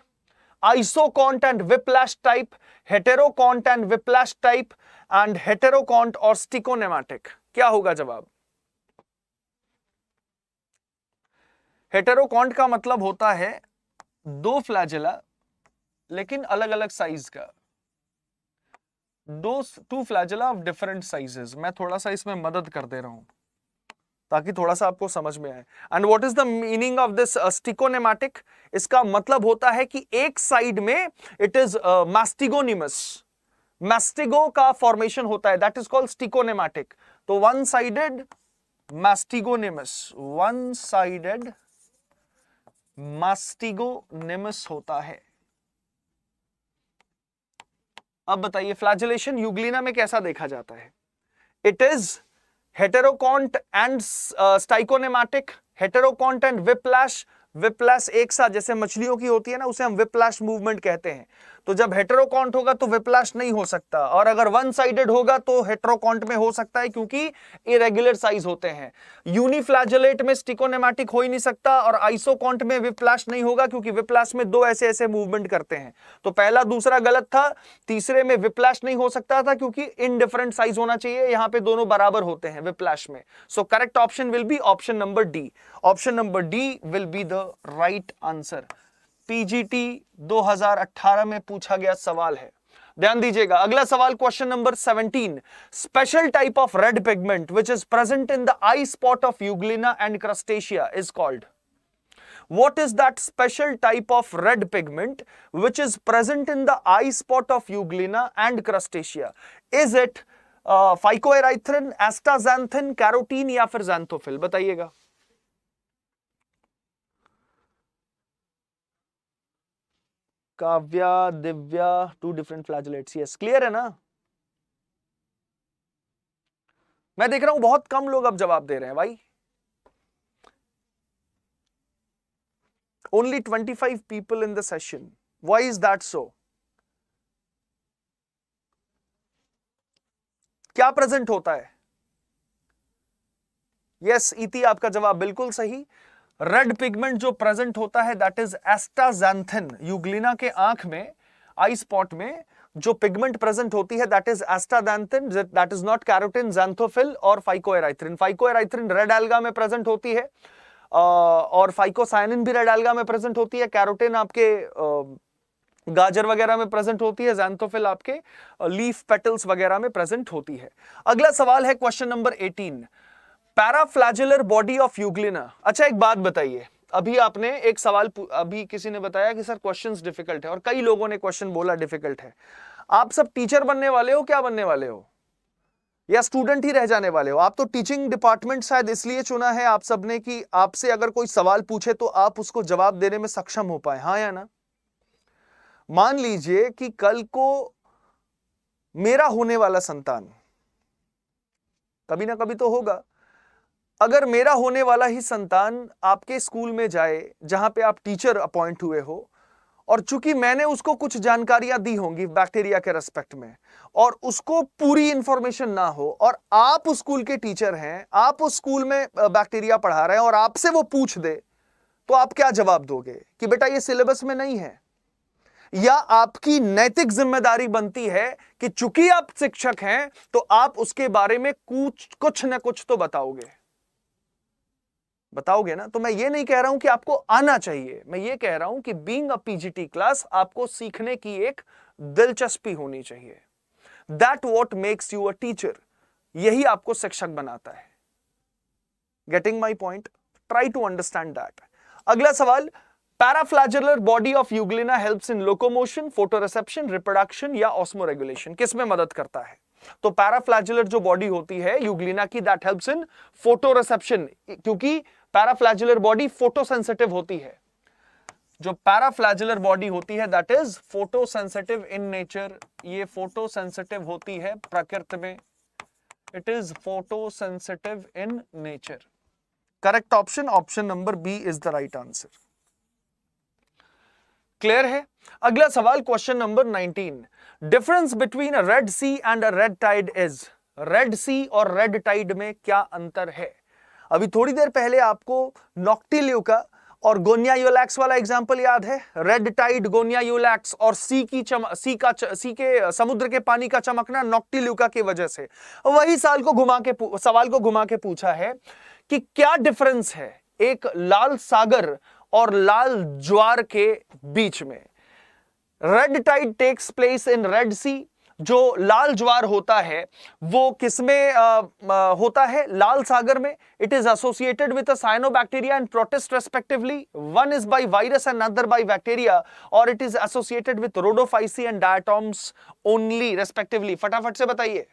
isokont and whiplash type heterokont and whiplash type and heterokont और स्टिकोनेमैटिक क्या होगा जवाब हेटेरोकॉन्ट का मतलब होता है दो फ्लैजेला लेकिन अलग अलग साइज का दो two flagella of different sizes मैं थोड़ा सा इसमें मदद कर दे रहा हूं ताकि थोड़ा सा आपको समझ में आए and what is the meaning of this stichonematic इसका मतलब होता है कि एक साइड में इट इज मैस्टिगोनिमस मैस्टिगो का फॉर्मेशन होता है दैट इज कॉल्ड स्टिकोनेमैटिक तो one sided mastigonemes one sided mastigonemes होता है अब बताइए फ्लैजुलेशन यूग्लिना में कैसा देखा जाता है it is heterokont and stichonematic heterokont and whiplash whiplash एक साथ जैसे मछलियों की होती है ना उसे हम विप्लैश मूवमेंट कहते हैं तो जब हेट्रोकॉन्ट होगा तो विप्लास्ट नहीं हो सकता और अगर वन साइडेड होगा तो हेट्रोकॉन्ट में हो सकता है क्योंकि इरेग्युलर साइज होते हैं यूनिफ्लैजलेट में स्टिकोनेमाटिक हो ही नहीं सकता और आइसोकॉन्ट में विप्लास्ट नहीं होगा क्योंकि विप्लाश में दो ऐसे ऐसे मूवमेंट करते हैं तो पहला दूसरा गलत था तीसरे में विप्लास्ट नहीं हो सकता था क्योंकि इनडिफरेंट साइज होना चाहिए यहां पर दोनों बराबर होते हैं विप्लाश में so correct option will be option number D option number D will be the right answer PGT 2018 में पूछा गया सवाल है ध्यान दीजिएगा अगला सवाल question number 17 special type of red pigment which is present in the eye spot of Euglena and Crustacea is called what is that special type of red pigment which is present in the eye spot of euglena and Crustacea is it phycoerythrin astaxanthin carotene या फिर xanthophyll बताइएगा Kavya Divya two different flagellates yes clear है ना मैं देख रहा हूं बहुत कम लोग अब जवाब दे रहे हैं भाई only 25 people in the session why is that so क्या प्रेजेंट होता है यस yes, इति e आपका जवाब बिल्कुल सही रेड पिगमेंट जो प्रेजेंट होता है दैट इज एस्टाजैंथिन यूग्लिना के आंख में आई स्पॉट में जो पिगमेंट प्रेजेंट होती है that is astaxanthin that is not carotene xanthophyll और फाइकोएराइथ्रिन फाइकोएराइथ्रिन रेड एल्गा में प्रेजेंट होती है और फाइकोसाइनिन भी रेड एल्गा में प्रेजेंट होती है कैरोटिन आपके गाजर वगैरह में प्रेजेंट होती है जैंथोफिल आपके लीफ पेटल्स वगैरह में प्रेजेंट होती है अगला सवाल है question number 18 paraflagellar body of Euglena अच्छा एक बात बताइए अभी आपने एक सवाल अभी किसी ने बताया कि सर क्वेश्चंस डिफिकल्ट है और कई लोगों ने क्वेश्चन बोला डिफिकल्ट है आप सब टीचर बनने वाले हो क्या बनने वाले हो या स्टूडेंट ही रह जाने वाले हो आप तो टीचिंग डिपार्टमेंट शायद इसलिए चुना है आप सबने कि आपसे अगर कोई सवाल पूछे तो आप उसको जवाब देने में सक्षम हो पाए हाँ या ना मान लीजिए कि कल को मेरा होने वाला संतान कभी ना कभी तो होगा अगर मेरा होने वाला ही संतान आपके स्कूल में जाए जहां पे आप टीचर अपॉइंट हुए हो और चूंकि मैंने उसको कुछ जानकारियां दी होंगी बैक्टीरिया के रेस्पेक्ट में और उसको पूरी इंफॉर्मेशन ना हो और आप उस स्कूल के टीचर हैं आप उस स्कूल में बैक्टीरिया पढ़ा रहे हैं और आपसे वो पूछ दे तो आप क्या जवाब दोगे कि बेटा ये सिलेबस में नहीं है या आपकी नैतिक जिम्मेदारी बनती है कि चूंकि आप शिक्षक हैं तो आप उसके बारे में कुछ कुछ ना कुछ तो बताओगे बताओगे ना तो मैं ये नहीं कह रहा हूं कि आपको आना चाहिए मैं ये कह रहा हूं कि बींग अ पीजीटी क्लास आपको सीखने की एक दिलचस्पी होनी चाहिए that what makes you a teacher यही आपको शिक्षक बनाता है getting my point try to understand that अगला सवाल paraflagellar body of Euglena helps in locomotion photoreception reproduction या ऑस्मोरेगुलेशन किस में मदद करता है तो पैराफ्लैजुलर जो बॉडी होती है यूग्लिना की that helps in photoreception क्योंकि पैराफ्लैजुलर बॉडी फोटोसेंसिटिव होती है जो पैराफ्लैजुलर बॉडी होती है that is photosensitive in nature ये फोटोसेंसिटिव होती है प्रकृति में it is photosensitive in nature correct option option number B is the right answer clear है अगला सवाल question number 19 difference between a Red Sea and a red tide is Red Sea और red Tide में क्या अंतर है अभी थोड़ी देर पहले आपको नॉक्टिलियो का और गोनिया यूलैक्स वाला एग्जाम्पल याद है रेड टाइड गोनिया यूलैक्स और सी की चम सी का च, सी के समुद्र के पानी का चमकना नॉक्टिल्यूका की वजह से वही साल को घुमा के सवाल को घुमा के पूछा है कि क्या डिफरेंस है एक लाल सागर और लाल ज्वार के बीच में red tide takes place in Red Sea जो लाल ज्वार होता है वो किसमें होता है लाल सागर में it is associated with cyanobacteria and protists respectively one is by virus and other by bacteria और it is associated with Rhodophyceae and diatoms only respectively फटाफट से बताइए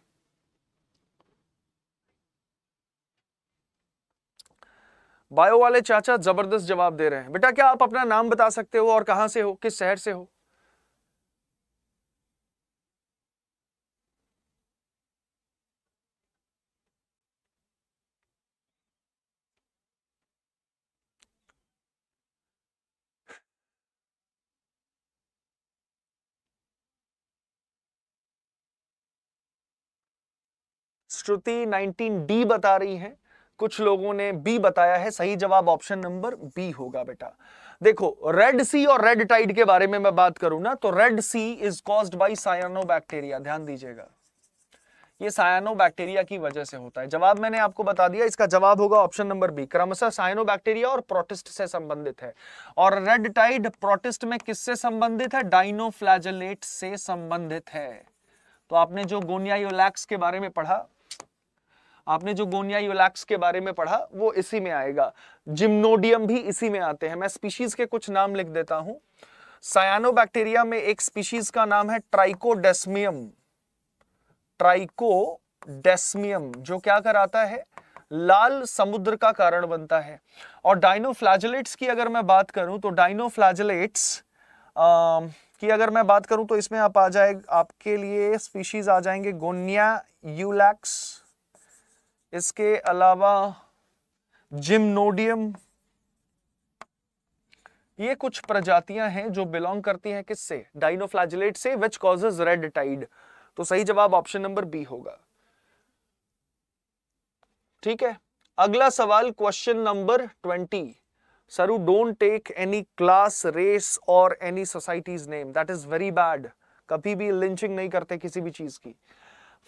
बायो वाले चाचा जबरदस्त जवाब दे रहे हैं बेटा क्या आप अपना नाम बता सकते हो और कहां से हो किस शहर से हो श्रुति 19 डी बता रही है कुछ लोगों ने बी बताया है सही जवाब ऑप्शन नंबर बी होगा बेटा देखो रेड सी और रेड टाइड के बारे में मैं बात करूं ना तो Red Sea is caused by cyanobacteria ध्यान दीजिएगा ये सायनो सायनोबैक्टीरिया की वजह से होता है जवाब मैंने आपको बता दिया इसका जवाब होगा ऑप्शन नंबर बी क्रमशः सायनो सायनोबैक्टीरिया और प्रोटिस्ट से संबंधित है और रेड टाइड प्रोटिस्ट में किससे संबंधित है डाइनोफ्लैजलेट से संबंधित है तो आपने जो गोनिया के बारे में पढ़ा आपने जो गोनिया यूलैक्स के बारे में पढ़ा वो इसी में आएगा जिम्नोडियम भी इसी में आते हैं मैं स्पीशीज के कुछ नाम लिख देता सयानो बैक्टीरिया में एक स्पीशीज का नाम है ट्राइकोडेस्मियम ट्राइकोडेस्मियम जो क्या कराता है लाल समुद्र का कारण बनता है और डाइनोफ्लाजिलेट्स की अगर मैं बात करूं तो डाइनोफ्लाजिलेट्स की अगर मैं बात करूं तो इसमें आप आ जाए आपके लिए स्पीशीज आ जाएंगे गोनिया यूलैक्स इसके अलावा जिम्नोडियम ये कुछ प्रजातियां हैं जो बिलोंग करती हैं किससे डाइनोफ्लाजिलेट से विच कॉजेज रेड टाइड तो सही जवाब ऑप्शन नंबर बी होगा ठीक है अगला सवाल क्वेश्चन नंबर ट्वेंटी सरू don't take any class race और any societies name that is very bad कभी भी लिंचिंग नहीं करते किसी भी चीज की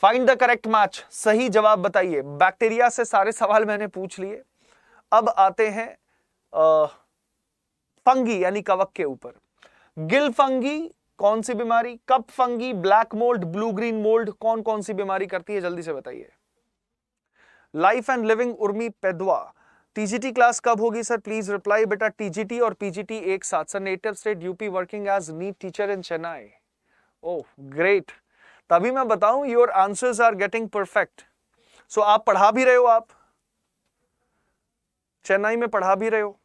फाइंड द करेक्ट मैच सही जवाब बताइए बैक्टीरिया से सारे सवाल मैंने पूछ लिए अब आते हैं फंगी यानी कवक के ऊपर गिल फंगी कौन सी बीमारी cup fungi black mould blue green mould कौन कौन सी बीमारी करती है जल्दी से बताइए life and living Urmi Pedwa TGT class कब होगी सर प्लीज रिप्लाई बेटा टीजीटी और पीजीटी एक साथ sir native state UP working as NEET teacher in Chennai oh great तभी मैं बताऊं your answers are getting perfect so आप पढ़ा भी रहे हो आप चेन्नई में पढ़ा भी रहे हो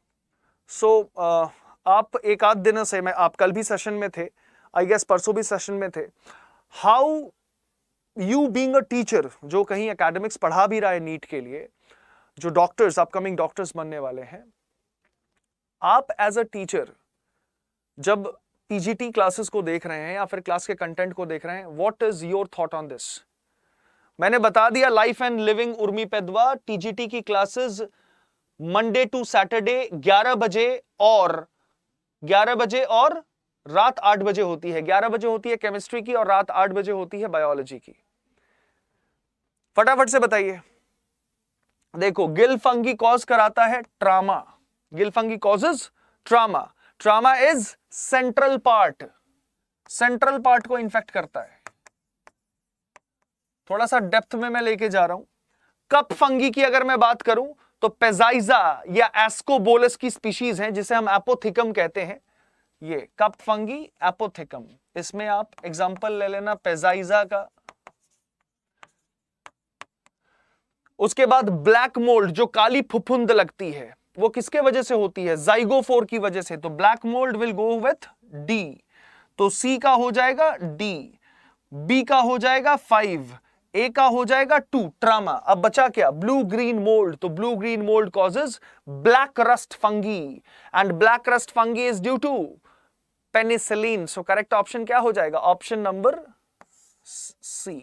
सो so, uh, आप एक आध दिन से मैं आप कल भी सेशन में थे आई गेस परसों भी सेशन में थे how you being a teacher जो कहीं अकेडमिक्स पढ़ा भी रहा है नीट के लिए जो डॉक्टर्स अपकमिंग डॉक्टर्स बनने वाले हैं आप एज अ टीचर जब ईजीटी क्लासेस को देख रहे हैं या फिर क्लास के कंटेंट को देख रहे हैं what is your thought on this मैंने बता दिया life and living Urmi Pedwa TGT की क्लासेस मंडे टू सैटरडे 11 बजे और 11 बजे और रात 8 बजे होती है 11 बजे होती है केमिस्ट्री की और रात 8 बजे होती है बायोलॉजी की फटाफट से बताइए देखो गिल फंगी कॉज कराता है trama gill fungi causes trama trama is central part central part को इन्फेक्ट करता है थोड़ा सा डेप्थ में मैं लेके जा रहा हूं कप फंगी की अगर मैं बात करूं तो पेजाइजा या एस्कोबोलस की स्पीशीज है जिसे हम एपोथिकम कहते हैं ये कप फंगी एपोथिकम इसमें आप एग्जांपल ले लेना पेजाइजा का उसके बाद ब्लैक मोल्ड जो काली फुफुंद लगती है वो किसके वजह से होती है जाइगोफोर की वजह से तो black mould will go with D तो सी का हो जाएगा डी बी का हो जाएगा फाइव ए का हो जाएगा टू ट्रामा अब बचा क्या ब्लू ग्रीन मोल्ड तो blue green mould causes black rust fungi and black rust fungi is due to penicillin so correct option क्या हो जाएगा ऑप्शन नंबर सी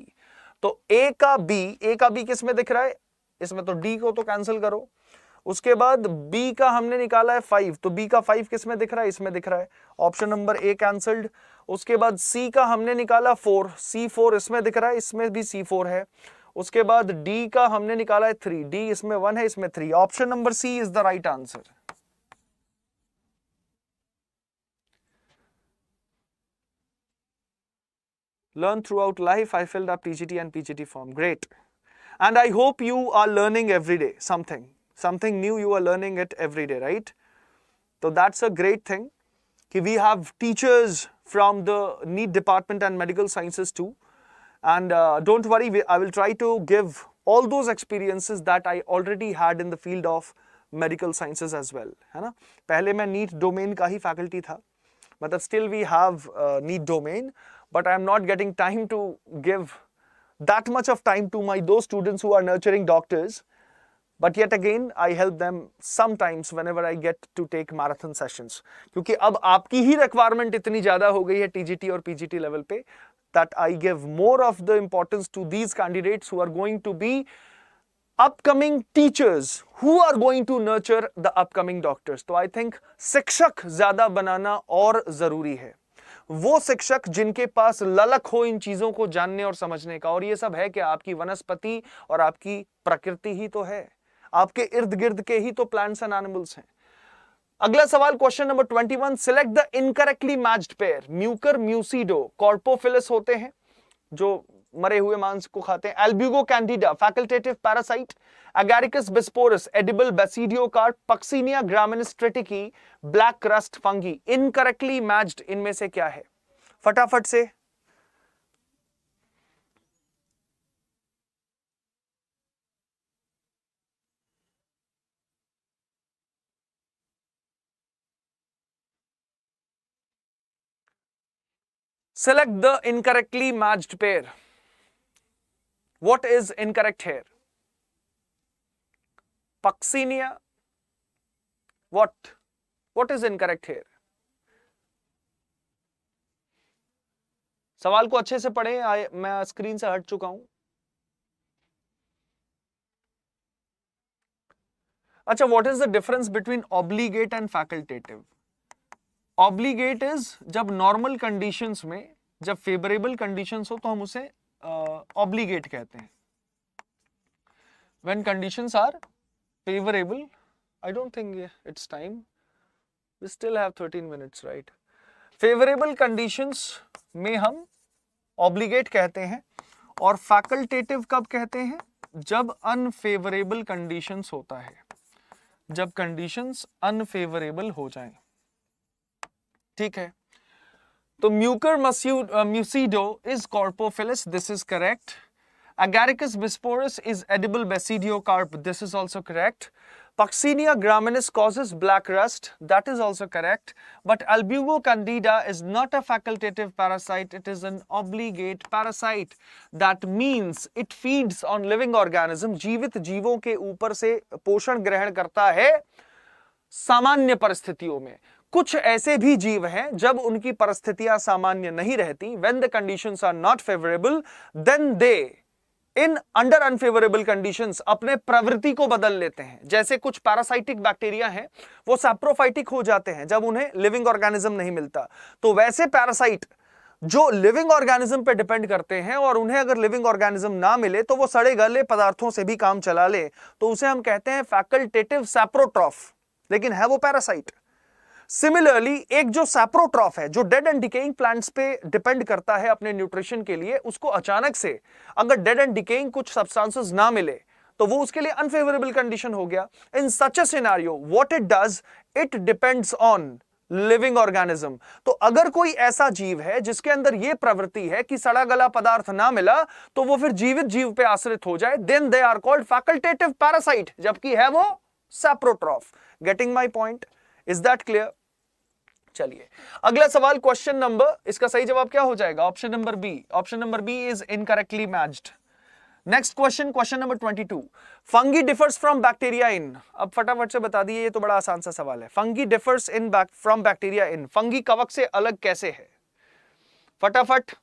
तो ए का बी ए का बी किसमें दिख रहा है इसमें तो डी को तो कैंसिल करो उसके बाद बी का हमने निकाला है फाइव तो बी का फाइव किस में दिख रहा है इसमें दिख रहा है ऑप्शन नंबर ए कैंसल्ड उसके बाद सी का हमने निकाला फोर सी फोर इसमें दिख रहा है इसमें भी सी फोर है उसके बाद डी का हमने निकाला है थ्री डी इसमें वन है इसमें three option number C is the right answer throughout life I filled up tgt and PGT form great and I hope you are learning every day something something new you are learning it every day right so that's a great thing we have teachers from the NEET department and medical sciences too and uh, don't worry I will try to give all those experiences that I already had in the field of medical sciences as well है ना पहले मैं NEET domain ka hi faculty tha. मतलब still we have uh, NEET domain but I am not getting time to give that much of time to my those students who are nurturing doctors but yet again I help them sometimes whenever I get to take marathon sessions क्योंकि अब आपकी ही requirement इतनी ज़्यादा हो गई है T और PGT level पे that I give more of the importance to these candidates who are going to be upcoming teachers who are going to nurture the upcoming doctors तो आई थिंक शिक्षक ज्यादा बनाना और जरूरी है वो शिक्षक जिनके पास ललक हो इन चीजों को जानने और समझने का और ये सब है कि आपकी वनस्पति और आपकी प्रकृति ही तो है आपके इर्द गिर्द के ही तो प्लांट्स एंड एनिमल्स हैं अगला सवाल question number 21 select the incorrectly matched pair Mucor mucedo coprophilous होते हैं जो मरे हुए मांस को खाते हैं Albugo candida facultative parasite Agaricus bisporus edible basidiocarp Puccinia graminis tritici black rust fungi incorrectly matched इनमें से क्या है फटाफट से Select the incorrectly matched pair. What is incorrect here? Puccinia. What? What is incorrect here? सवाल को अच्छे से पढ़ें आए, मैं स्क्रीन से हट चुका हूं अच्छा what is the difference between obligate and facultative obligate is जब नॉर्मल कंडीशंस में जब फेवरेबल कंडीशन हो तो हम उसे ऑब्लीगेट uh, कहते हैं when conditions are favourable I don't think it's time still have 13 minutes right favourable conditions में हम ऑब्लीगेट कहते हैं और फैकल्टेटिव कब कहते हैं जब अनफेवरेबल कंडीशन होता है जब कंडीशंस अनफेवरेबल हो जाए ठीक है तो Mucor mu mucedo is coprophilous this is correct Agaricus bisporus is edible basidiocarp this is also correct Puccinia graminis causes black rust that is also correct but Albugo candida is not a facultative parasite it is an obligate parasite that means it feeds on living organism जीवित जीवों के ऊपर से पोषण ग्रहण करता है सामान्य परिस्थितियों में कुछ ऐसे भी जीव हैं जब उनकी परिस्थितियां सामान्य नहीं रहती when the condition are not favourable then they in under unfavourable condition अपने प्रवृत्ति को बदल लेते हैं जैसे कुछ पैरासाइटिक बैक्टीरिया हैं वो सैप्रोफाइटिक हो जाते हैं जब उन्हें लिविंग ऑर्गेनिज्म नहीं मिलता तो वैसे पैरासाइट जो लिविंग ऑर्गेनिज्म पे डिपेंड करते हैं और उन्हें अगर लिविंग ऑर्गेनिज्म ना मिले तो वो सड़े गले पदार्थों से भी काम चला ले तो उसे हम कहते हैं फैकल्टेटिव सैप्रोट्रॉफ लेकिन है वो पैरासाइट सिमिलरली एक जो सैप्रोट्रॉफ है जो डेड एंड डिकेइंग प्लांट्स पे डिपेंड करता है अपने न्यूट्रिशन के लिए उसको अचानक से अगर डेड एंड डिकेइंग कुछ सब्सटेंसेस ना मिले तो वो उसके लिए अनफेवरेबल कंडीशन हो गया in such a scenario what it does it depends on living organism तो अगर कोई ऐसा जीव है जिसके अंदर यह प्रवृत्ति है कि सड़ा गला पदार्थ ना मिला तो वो फिर जीवित जीव पे आश्रित हो जाए then they are called facultative parasite जबकि है वो saprotroph getting my point is that clear चलिए अगला सवाल क्वेश्चन नंबर इसका सही जवाब क्या हो जाएगा option number B option number B is incorrectly matched next question question number 22 fungi differs from bacteria in अब फटाफट से बता दिए ये तो बड़ा आसान सा सवाल है fungi differs in from bacteria in fungi कवक से अलग कैसे है फटाफट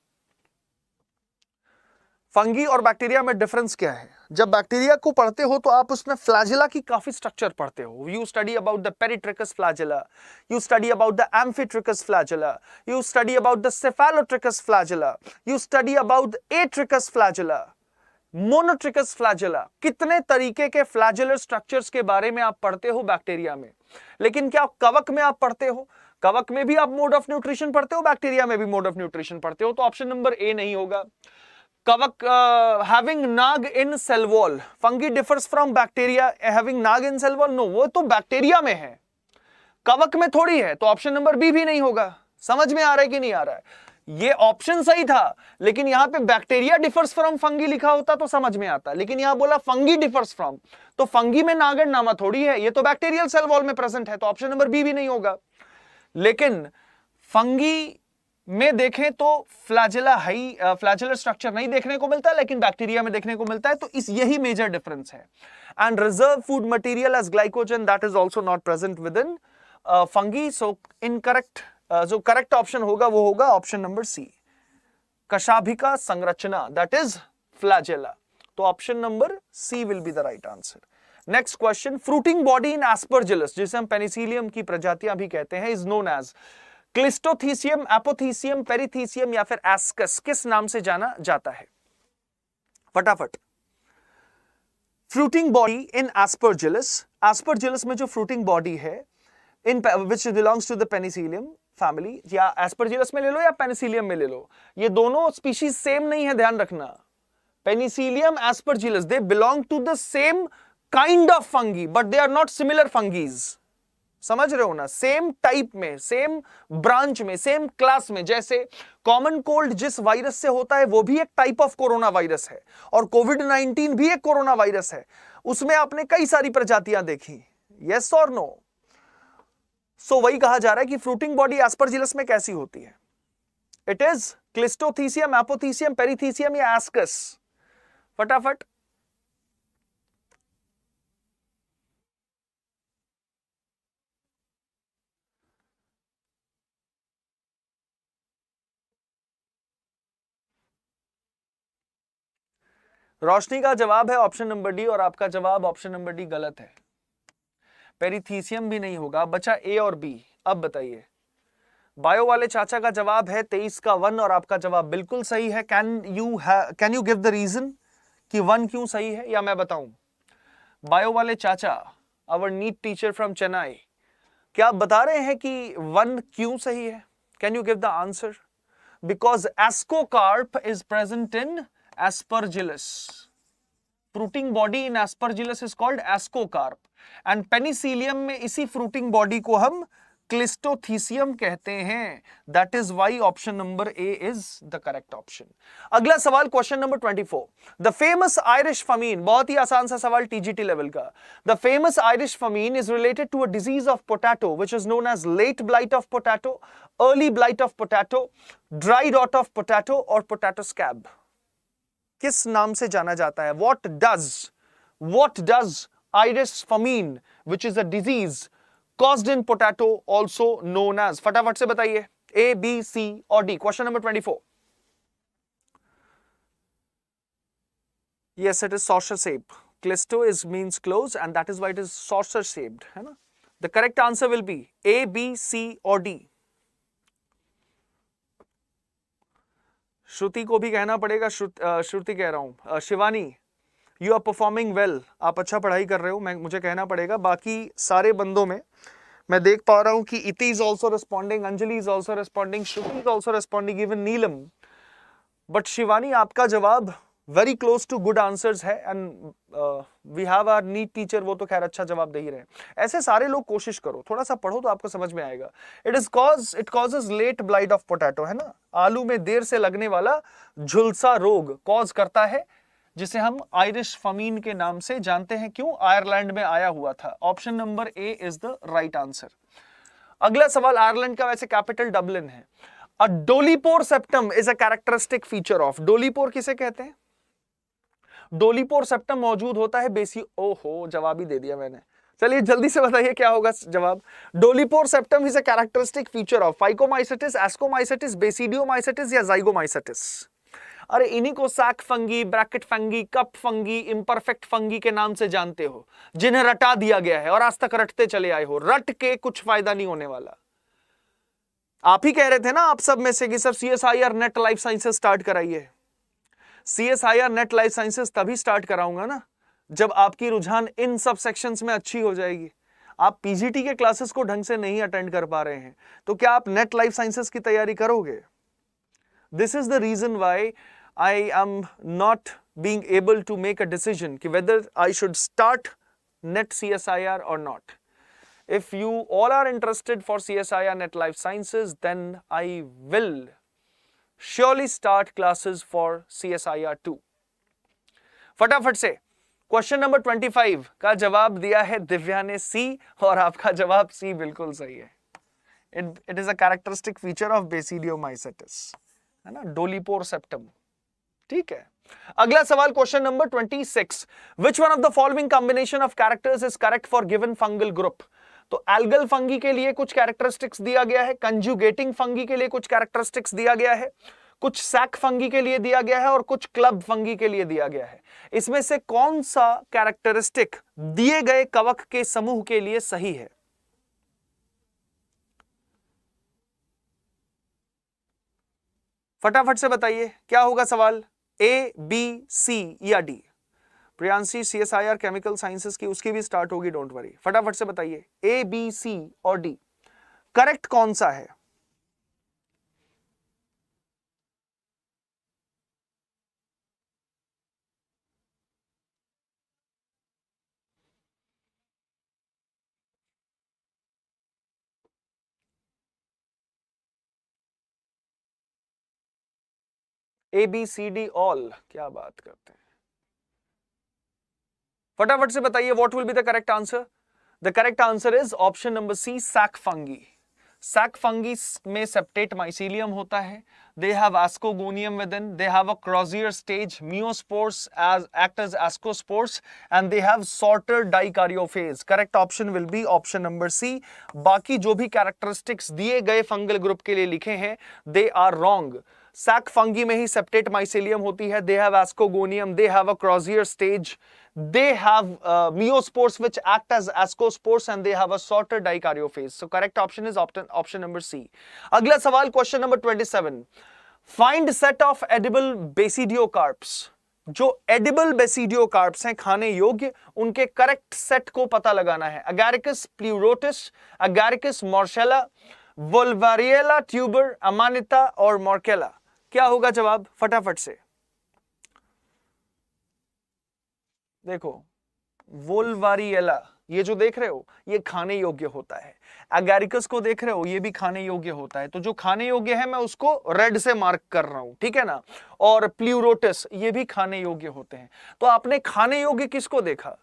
फंगी और बैक्टीरिया में डिफरेंस क्या है जब बैक्टीरिया को पढ़ते हो तो आप उसमें फ्लाजिला की काफी स्ट्रक्चर पढ़ते हो you study about the peritrichous flagella you study about the amphitrichous flagella you study about the cephalotrichous flagella you study about atrichous flagella monotrichous flagella कितने तरीके के फ्लाजिलर स्ट्रक्चर के बारे में आप पढ़ते हो बैक्टीरिया में लेकिन क्या कवक में आप पढ़ते हो कवक में भी आप मोड ऑफ न्यूट्रिशन पढ़ते हो बैक्टीरिया में भी मोड ऑफ न्यूट्रिशन पढ़ते हो तो ऑप्शन नंबर ए नहीं होगा कवक having NAG in cell wall fungi differs from bacteria having NAG in cell wall no वो तो बैक्टीरिया में है कवक में थोड़ी है तो ऑप्शन नंबर बी भी नहीं होगा समझ में आ रहा है कि नहीं आ रहा है ये ऑप्शन सही था लेकिन यहां पे बैक्टीरिया डिफर्स फ्रॉम फंगी लिखा होता तो समझ में आता लेकिन यहां बोला फंगी डिफर्स फ्रॉम तो फंगी में नागर नामा थोड़ी है ये तो बैक्टीरियल सेल वॉल में प्रेजेंट है तो ऑप्शन नंबर बी भी नहीं होगा लेकिन फंगी में देखें तो फ्लैजिला हाई फ्लैजिलर स्ट्रक्चर नहीं देखने को मिलता लेकिन बैक्टीरिया में देखने को मिलता है तो इस यही मेजर डिफरेंस है and reserve food material as glycogen that is also not present within fungi so incorrect जो करेक्ट ऑप्शन होगा वो होगा ऑप्शन नंबर सी कशाभिका संरचना दैट इज फ्लैजेला तो option number C will be the right answer next question fruiting body in Aspergillus जिसे हम Penicillium की प्रजातियां भी कहते हैं is known as cleistothecium apothecium perithecium या फिर एस्कस किस नाम से जाना जाता है फटाफट fruiting body in Aspergillus Aspergillus में जो फ्रूटिंग बॉडी है in which belongs to the Penicillium family या एस्परजिलस में ले लो या पेनिसिलियम में ले लो ये दोनों स्पीशीज सेम नहीं है ध्यान रखना Penicillium Aspergillus they belong to the same kind of fungi but they are not similar fungis समझ रहे हो ना सेम टाइप में सेम ब्रांच में सेम क्लास में जैसे कॉमन कोल्ड जिस वायरस से होता है वो भी एक टाइप ऑफ कोरोना वायरस है और कोविड नाइनटीन भी एक कोरोना वायरस है उसमें आपने कई सारी प्रजातियां देखी यस और नो सो वही कहा जा रहा है कि फ्रूटिंग बॉडी एस्परजिलस में कैसी होती है it is cleistothecium apothecium perithecium या एस्कस फटाफट रोशनी का जवाब है ऑप्शन नंबर डी और आपका जवाब ऑप्शन नंबर डी गलत है पेरिथीसियम भी नहीं होगा बचा ए और बी अब बताइए बायो वाले चाचा का जवाब है तेईस का वन और आपका जवाब बिल्कुल सही है can you can you give the reason कि वन क्यों सही है या मैं बताऊं बायो वाले चाचा our NEET teacher from Chennai क्या आप बता रहे हैं कि वन क्यों सही है can you give the answer because ascocarp is present in aspergillus. Fruiting body in aspergillus is called ascocarp. And penicillium में इसी fruiting body को हम क्लिस्टोथीसियम कहते हैं that is why option number A is the correct option अगला सवाल question number 24 the famous Irish famine बहुत ही आसान सा सवाल टीजीटी लेवल का the famous Irish famine is related to a disease of potato which is known as late blight of potato early blight of potato dry rot of potato और potato scab किस नाम से जाना जाता है what does what does Irish famine which is a disease cause in potato also known as फटाफट से बताइए ए बी सी और D question number twenty four yes it is saucer shaped. clisto is means close and that is why it is saucer shaped hai na the correct answer will be a b c or d Shruti को भी कहना पड़ेगा श्रुति कह रहा हूँ Shivani you are performing well आप अच्छा पढ़ाई कर रहे हो मैं मुझे कहना पड़ेगा बाकी सारे बंदों में मैं देख पा रहा हूँ कि Iti is also responding Anjali is also responding Shruti is also responding even Neelam but Shivani आपका जवाब very close to good answers है and we have our NEET teacher वो तो खैर अच्छा जवाब दे ही रहे ऐसे सारे लोग कोशिश करो थोड़ा सा पढ़ो तो आपको समझ में आएगा it is cause it causes late blight of potato है ना आलू में देर से लगने वाला झुलसा रोग कॉज करता है जिसे हम आयरिश फमीन के नाम से जानते हैं क्यों आयरलैंड में आया हुआ था option number A is the right answer अगला सवाल आयरलैंड का वैसे कैपिटल डबलिन है dolipore septum is a characteristic feature of dolipore किसे कहते हैं डोलीपोर सेप्टम मौजूद होता है बेसी ओहो जवाब ही दे दिया मैंने चलिए जल्दी से बताइए क्या होगा जवाब dolipore septum is a characteristic feature of phycomycetes ascomycetes basidiomycetes या जाइगोमाइसिटिस अरे इन्हीं को sac fungi bracket fungi cup fungi imperfect fungi के नाम से जानते हो जिन्हें रटा दिया गया है और आज तक रटते चले आए हो रट के कुछ फायदा नहीं होने वाला आप ही कह रहे थे ना आप सब में से कि sir C S I R NET life sciences start कराइए C S I R NET life sciences तभी स्टार्ट कराऊंगा ना जब आपकी रुझान इन सब सेक्शन में अच्छी हो जाएगी आप पीजीटी के क्लासेस को ढंग से नहीं अटेंड कर पा रहे हैं तो क्या आप नेट लाइफ साइंसेस की तैयारी करोगे this is the reason why I am not being able to make a decision कि whether I should start NET C S I R और not if you all are interested for C S I R NET life sciences then I will surely start classes for C S I R too फटाफट से question number twenty five का जवाब दिया है दिव्या ने सी और आपका जवाब सी बिल्कुल सही है it it is a characteristic feature of basidiomycetes है ना डोलीपोर सेप्टम ठीक है अगला सवाल question number 26 which one of the following combination of characters is correct for given fungal group तो एल्गल फंगी के लिए कुछ कैरेक्टरिस्टिक्स दिया गया है कंजुगेटिंग फंगी के लिए कुछ कैरेक्टरिस्टिक्स दिया गया है कुछ सैक फंगी के लिए दिया गया है और कुछ क्लब फंगी के लिए दिया गया है इसमें से कौन सा कैरेक्टरिस्टिक दिए गए कवक के समूह के लिए सही है फटाफट से बताइए क्या होगा सवाल ए बी सी या D Priyanshi C S I R chemical sciences की उसकी भी स्टार्ट होगी डोंट वरी फटाफट से बताइए ए बी सी और डी करेक्ट कौन सा है A B C D all क्या बात करते हैं फटाफट से बताइए what will be the correct answer the correct answer is option number C sac fungi sac fungi में सेप्टेट माइसिलियम होता है they have ascogonium within they have a crozier stage meiospores as act as ascospores and they have shorter dikaryophase correct option will be option number C बाकी जो भी characteristics दिए गए fungal group के लिए लिखे हैं they are wrong sac fungi में ही सेप्टेट माइसिलियम होती है they have ascogonium they have a crozier stage they have uh, meiospores which act as ascospores and they have a shorter dikaryophase. So correct option is option, option number C. Agla sawal question number 27. Find set of edible basidiocarps. जो edible basidiocarps हैं खाने योग्य उनके correct set को पता लगाना है अगारिकस प्लूरोटिस अगारिकस मॉर्शेला वोलवारियला tuber अमानिता और मॉर्केला क्या होगा जवाब फटाफट से देखो वोलवारीला ये जो देख रहे हो ये खाने योग्य होता है एगेरिकस को देख रहे हो ये भी खाने योग्य होता है तो जो खाने योग्य है मैं उसको रेड से मार्क कर रहा हूं ठीक है ना और प्लूरोटस ये भी खाने योग्य होते हैं तो आपने खाने योग्य किसको देखा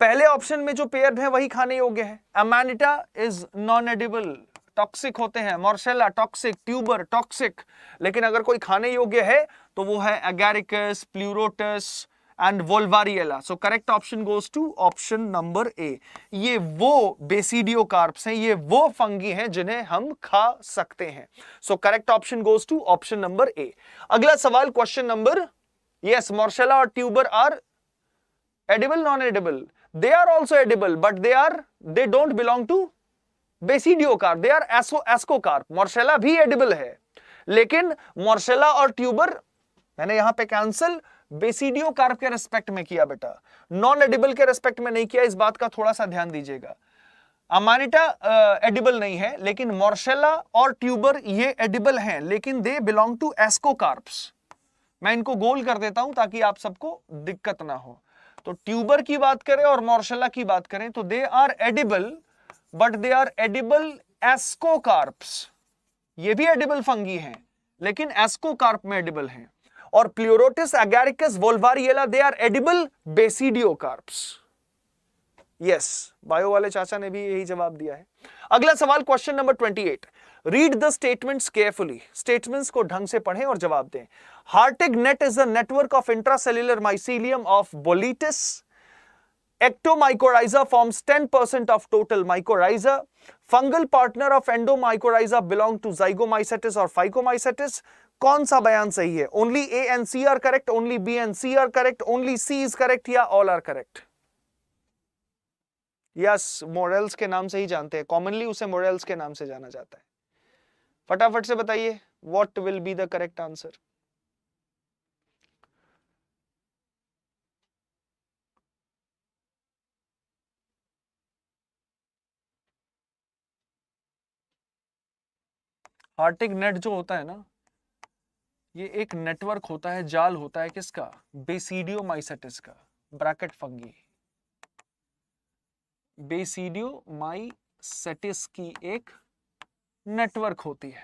पहले ऑप्शन में जो पेयर है वही खाने योग्य है Amanita is non edible toxic होते हैं मॉर्शेला टॉक्सिक ट्यूबर टॉक्सिक लेकिन अगर कोई खाने योग्य है तो वो है Agaricus Pleurotus and Volvariella. So correct option goes to option number A. ये वो बेसिडियोकार्प्स हैं ये वो फंगी हैं जिन्हें हम खा सकते हैं so correct option goes to option number A अगला सवाल क्वेश्चन नंबर यस मॉर्शेला और Tuber are edible non edible they are also edible but they are they don't belong to basidiocarp they are asco ascocarp Morchella भी edible है लेकिन मॉर्शेला और tuber मैंने यहां पे कैंसिल बेसिडियो कार्प के respect में किया बेटा नॉन एडिबल के रेस्पेक्ट में नहीं किया इस बात का थोड़ा सा ध्यान दीजिएगा अमानिटा एडिबल uh, नहीं है लेकिन मॉर्शेला और ट्यूबर ये एडिबल हैं लेकिन they belong to ascocarps मैं इनको गोल कर देता हूं ताकि आप सबको दिक्कत ना हो तो ट्यूबर की बात करें और मॉर्शेला की बात करें तो they are edible but they are edible ascocarps ये भी एडिबल फंगी हैं लेकिन एस्को कार्प में एडिबल हैं और Pleurotus Agaricus Volvariella they are edible basidio yes bio वाले चाचा ने भी यही जवाब दिया है अगला सवाल question number 28 read the statements carefully statements को ढंग से पढ़ें और जवाब दें Hartig net is the network of intracellular mycelium of Boletus ectomycorrhiza forms 10% of total mycorrhiza fungal partner of endomycorrhiza belong to zygomycetes और फाइकोमाइसेटिस कौन सा बयान सही है only A and C are correct only B and C are correct only C is correct या all are correct yes models के नाम से ही जानते हैं कॉमनली उसे मॉडल्स के नाम से जाना जाता है फटाफट से बताइए what will be the correct answer Hartig net जो होता है ना ये एक नेटवर्क होता है जाल होता है किसका बेसिडियो का ब्रैकेट फंगी बेसिडियोमाइसेटिस की एक नेटवर्क होती है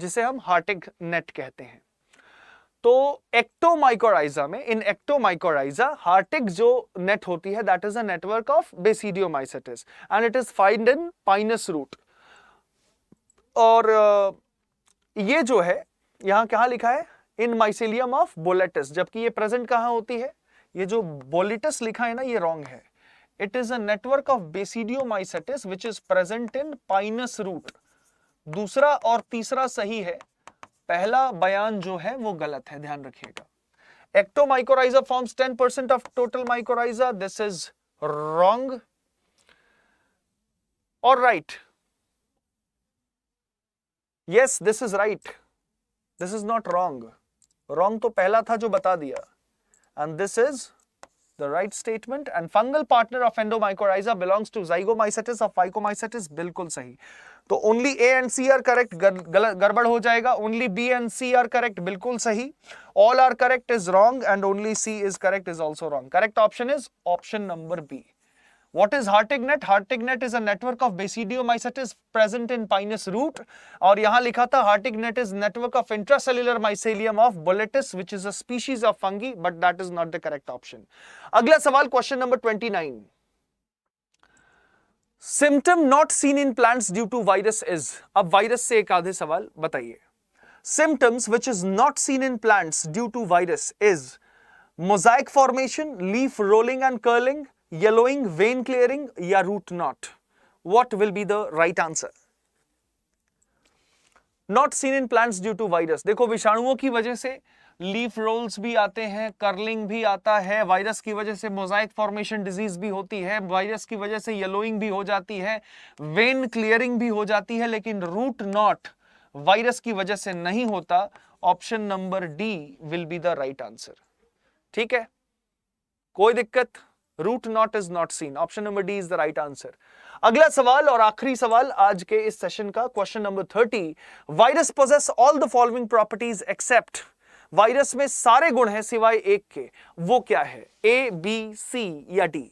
जिसे हम हार्टिक नेट कहते हैं तो एक्टोमाइकोराइजा में इन एक्टोमाइकोराइजा हार्टिक जो नेट होती है that is a network of mycetes and it is find in Pinus root और ये जो है यहां कहा लिखा है इन माइसिलियम ऑफ बोलेटस जबकि ये प्रेजेंट कहा होती है ये जो बोलेटस लिखा है ना ये रॉन्ग है it is a network of mycetes which is present in Pinus root दूसरा और तीसरा सही है पहला बयान जो है वो गलत है ध्यान रखिएगा ectomycorrhiza forms 10% of total mycorrhiza this is wrong और right yes this is right this is not wrong wrong तो पहला था जो बता दिया and this is the right statement and fungal partner of endomycorrhiza belongs to zygomycetes of phycomycetes बिल्कुल सही तो only A and C are correct गड़बड़ हो जाएगा only B and C are correct बिल्कुल सही all are correct is wrong and only C is correct is also wrong correct option is option number B What is Hartig net? Hartig net is a network of basidiomycetes present in pinus root. और यहाँ लिखा था Hartig net is network of intracellular mycelium of boletus, which is a species of fungi, but that is not the correct option. अगला सवाल question number 29. Symptom not seen in plants due to virus is अब virus से एक आधे सवाल बताइए symptoms which is not seen in plants due to virus is mosaic formation, leaf rolling and curling, yellowing, vein clearing या root knot? What will be the right answer? Not seen in plants due to virus. देखो विषाणुओं की वजह से leaf roles भी आते हैं curling भी आता है वायरस की वजह से मोजाइक फॉर्मेशन डिजीज भी होती है वायरस की वजह से येलोइंग भी हो जाती है वेन क्लियरिंग भी हो जाती है लेकिन रूट नॉट वायरस की वजह से नहीं होता option number D will be the right answer ठीक है कोई दिक्कत root not is not seen option number D is the right answer अगला सवाल और आखिरी सवाल आज के इस सेशन का question number thirty virus possess all the following properties except virus में सारे गुण हैं सिवाय एक के वो क्या है ए बी सी या डी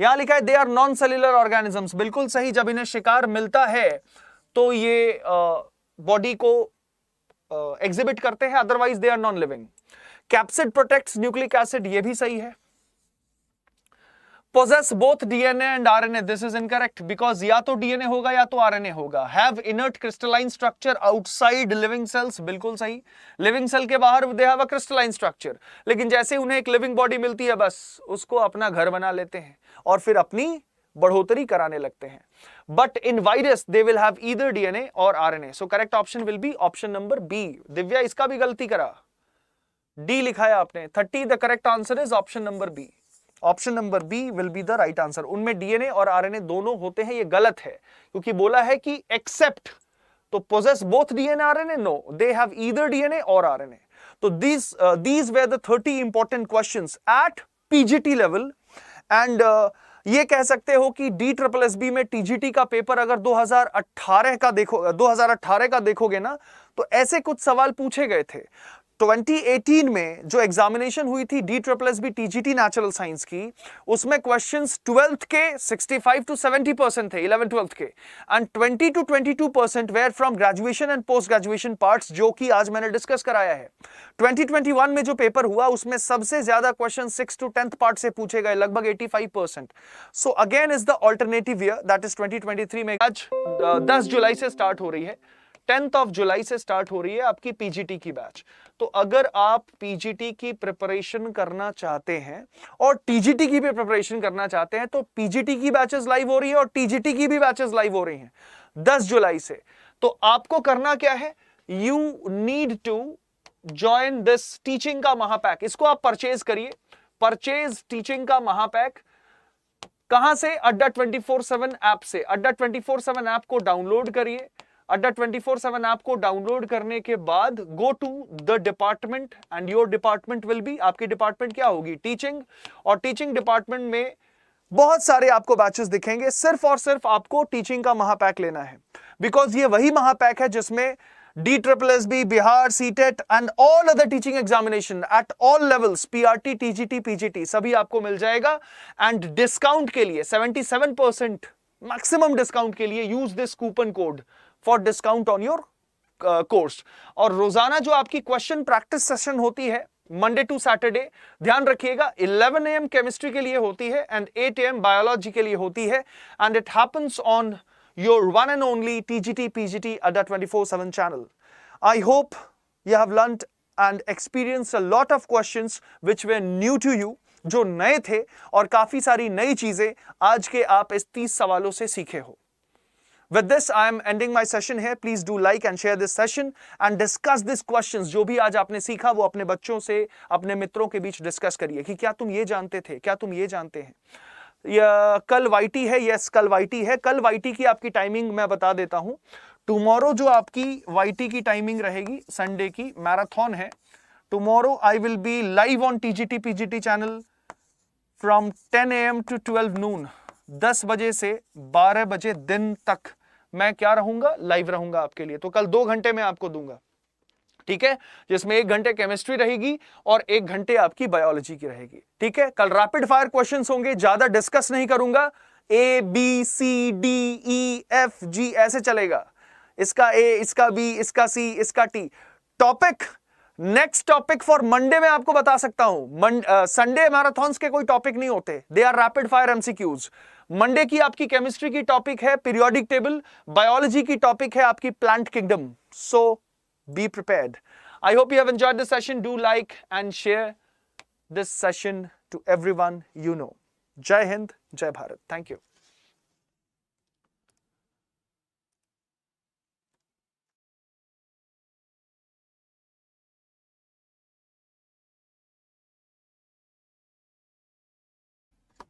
यहां लिखा है they are non cellular organisms बिल्कुल सही जब इन्हें शिकार मिलता है तो ये बॉडी को एग्जिबिट करते हैं otherwise they are non living capsid protects nucleic acid ये भी सही है possess both DNA and RNA. This is incorrect because या तो DNA होगा या तो RNA होगा. Have inert crystalline structure outside living cells. बिल्कुल सही. Living cell के बाहर they have a crystalline structure. लेकिन जैसे उन्हें एक living body मिलती है बस उसको अपना घर बना लेते हैं और फिर अपनी बढ़ोतरी कराने लगते हैं but in virus they will have either DNA और RNA so correct option will be option number B Divya इसका भी गलती करा डी लिखा है आपने thirty the correct answer is option number B option number B will be the right answer उनमें DNA और आरएनए दोनों होते हैं ये गलत है क्योंकि बोला है कि एक्सेप्ट तो possess both DNA RNA no they have either DNA और आरएनए तो these these were the thirty important question at PGT level and ये कह सकते हो कि डी ट्रिपल एस बी में टीजीटी का पेपर अगर 2018 का देखो 2018 का देखोगे ना तो ऐसे कुछ सवाल पूछे गए थे 2018 में जो एग्जामिनेशन हुई थी D triple S B TGT natural science की उसमें क्वेश्चंस ट्वेल्थ के 65 टू 70 परसेंट थे 11 ट्वेल्थ के and 20 to 22 percent were from graduation and post graduation parts जो कि आज मैंने डिस्कस कराया है 2021 में जो पेपर हुआ उसमें सबसे ज्यादा question six to tenth part से पूछे गए लगभग eighty five percent so again is the alternative year that is twenty में आज uh, दस जुलाई से स्टार्ट हो रही है टेंथ ऑफ जुलाई से स्टार्ट हो रही है आपकी पीजीटी की बैच तो अगर आप पीजीटी की प्रिपरेशन करना चाहते हैं और टीजीटी की भी प्रिपरेशन करना चाहते हैं तो पीजीटी की बैचेस लाइव हो रही है और टीजीटी की भी बैचेस लाइव हो रही हैं 10 जुलाई से तो आपको करना क्या है you need to join this teaching का महापैक इसको आप परचेज करिए परचेज टीचिंग का महापैक कहां से Adda twenty four seven app से Adda twenty four seven app को डाउनलोड करिए अड्डा फोर सेवन ऐप को डाउनलोड करने के बाद go to the department and your department will be आपकी डिपार्टमेंट क्या होगी टीचिंग और टीचिंग डिपार्टमेंट में बहुत सारे आपको बैचेस दिखेंगे सिर्फ और सिर्फ आपको टीचिंग का महापैक लेना है बिकॉज ये वही महापैक है जिसमें D triple S B Bihar TET and all other teaching examination at all levels P G PGT सभी आपको मिल जाएगा एंड डिस्काउंट के लिए seventy seven percent maximum discount के लिए use this coupon code for discount on your course और रोजाना जो आपकी क्वेश्चन प्रैक्टिस सेशन होती है मंडे टू सैटरडे ध्यान रखिएगा 11 एम केमिस्ट्री के लिए होती है एंड 8 एम बायोलॉजी के लिए होती है and it happens on your one and only TGT PGT Adda 24/7 channel I hope you have learn and experience a lot of question which were new to you जो नए थे और काफ़ी सारी नई चीज़ें आज के आप इस तीस सवालों से सीखे हो with this I am ending my session है please do like and share this session and discuss this question जो भी आज आपने सीखा वो अपने बच्चों से अपने मित्रों के बीच डिस्कस करिए कि क्या तुम ये जानते थे क्या तुम ये जानते हैं या, कल वाईटी है यस कल वाईटी है कल वाईटी की आपकी टाइमिंग मैं बता देता हूं टुमारो जो आपकी वाईटी की टाइमिंग रहेगी संडे की मैराथन है tomorrow I will be live on TGT PGT channel from 10 am to 12 noon 10 बजे से 12 बजे दिन तक मैं क्या रहूंगा लाइव रहूंगा आपके लिए तो कल दो घंटे में आपको दूंगा ठीक है जिसमें एक घंटे केमिस्ट्री रहेगी और एक घंटे आपकी बायोलॉजी की रहेगी ठीक है कल रैपिड फायर क्वेश्चंस होंगे ज्यादा डिस्कस नहीं करूंगा A B C D E F G ऐसे चलेगा इसका ए इसका बी इसका सी इसका T topic next topic for Monday में आपको बता सकता हूं संडे मैराथॉन्स के कोई टॉपिक नहीं होते they are rapid fire MCQs Monday की आपकी केमिस्ट्री की टॉपिक है पीरियोडिक टेबल बायोलॉजी की टॉपिक है आपकी plant kingdom so be prepared I hope you have enjoyed this session do like and share this session to everyone you know Jai Hind जय Bharat thank you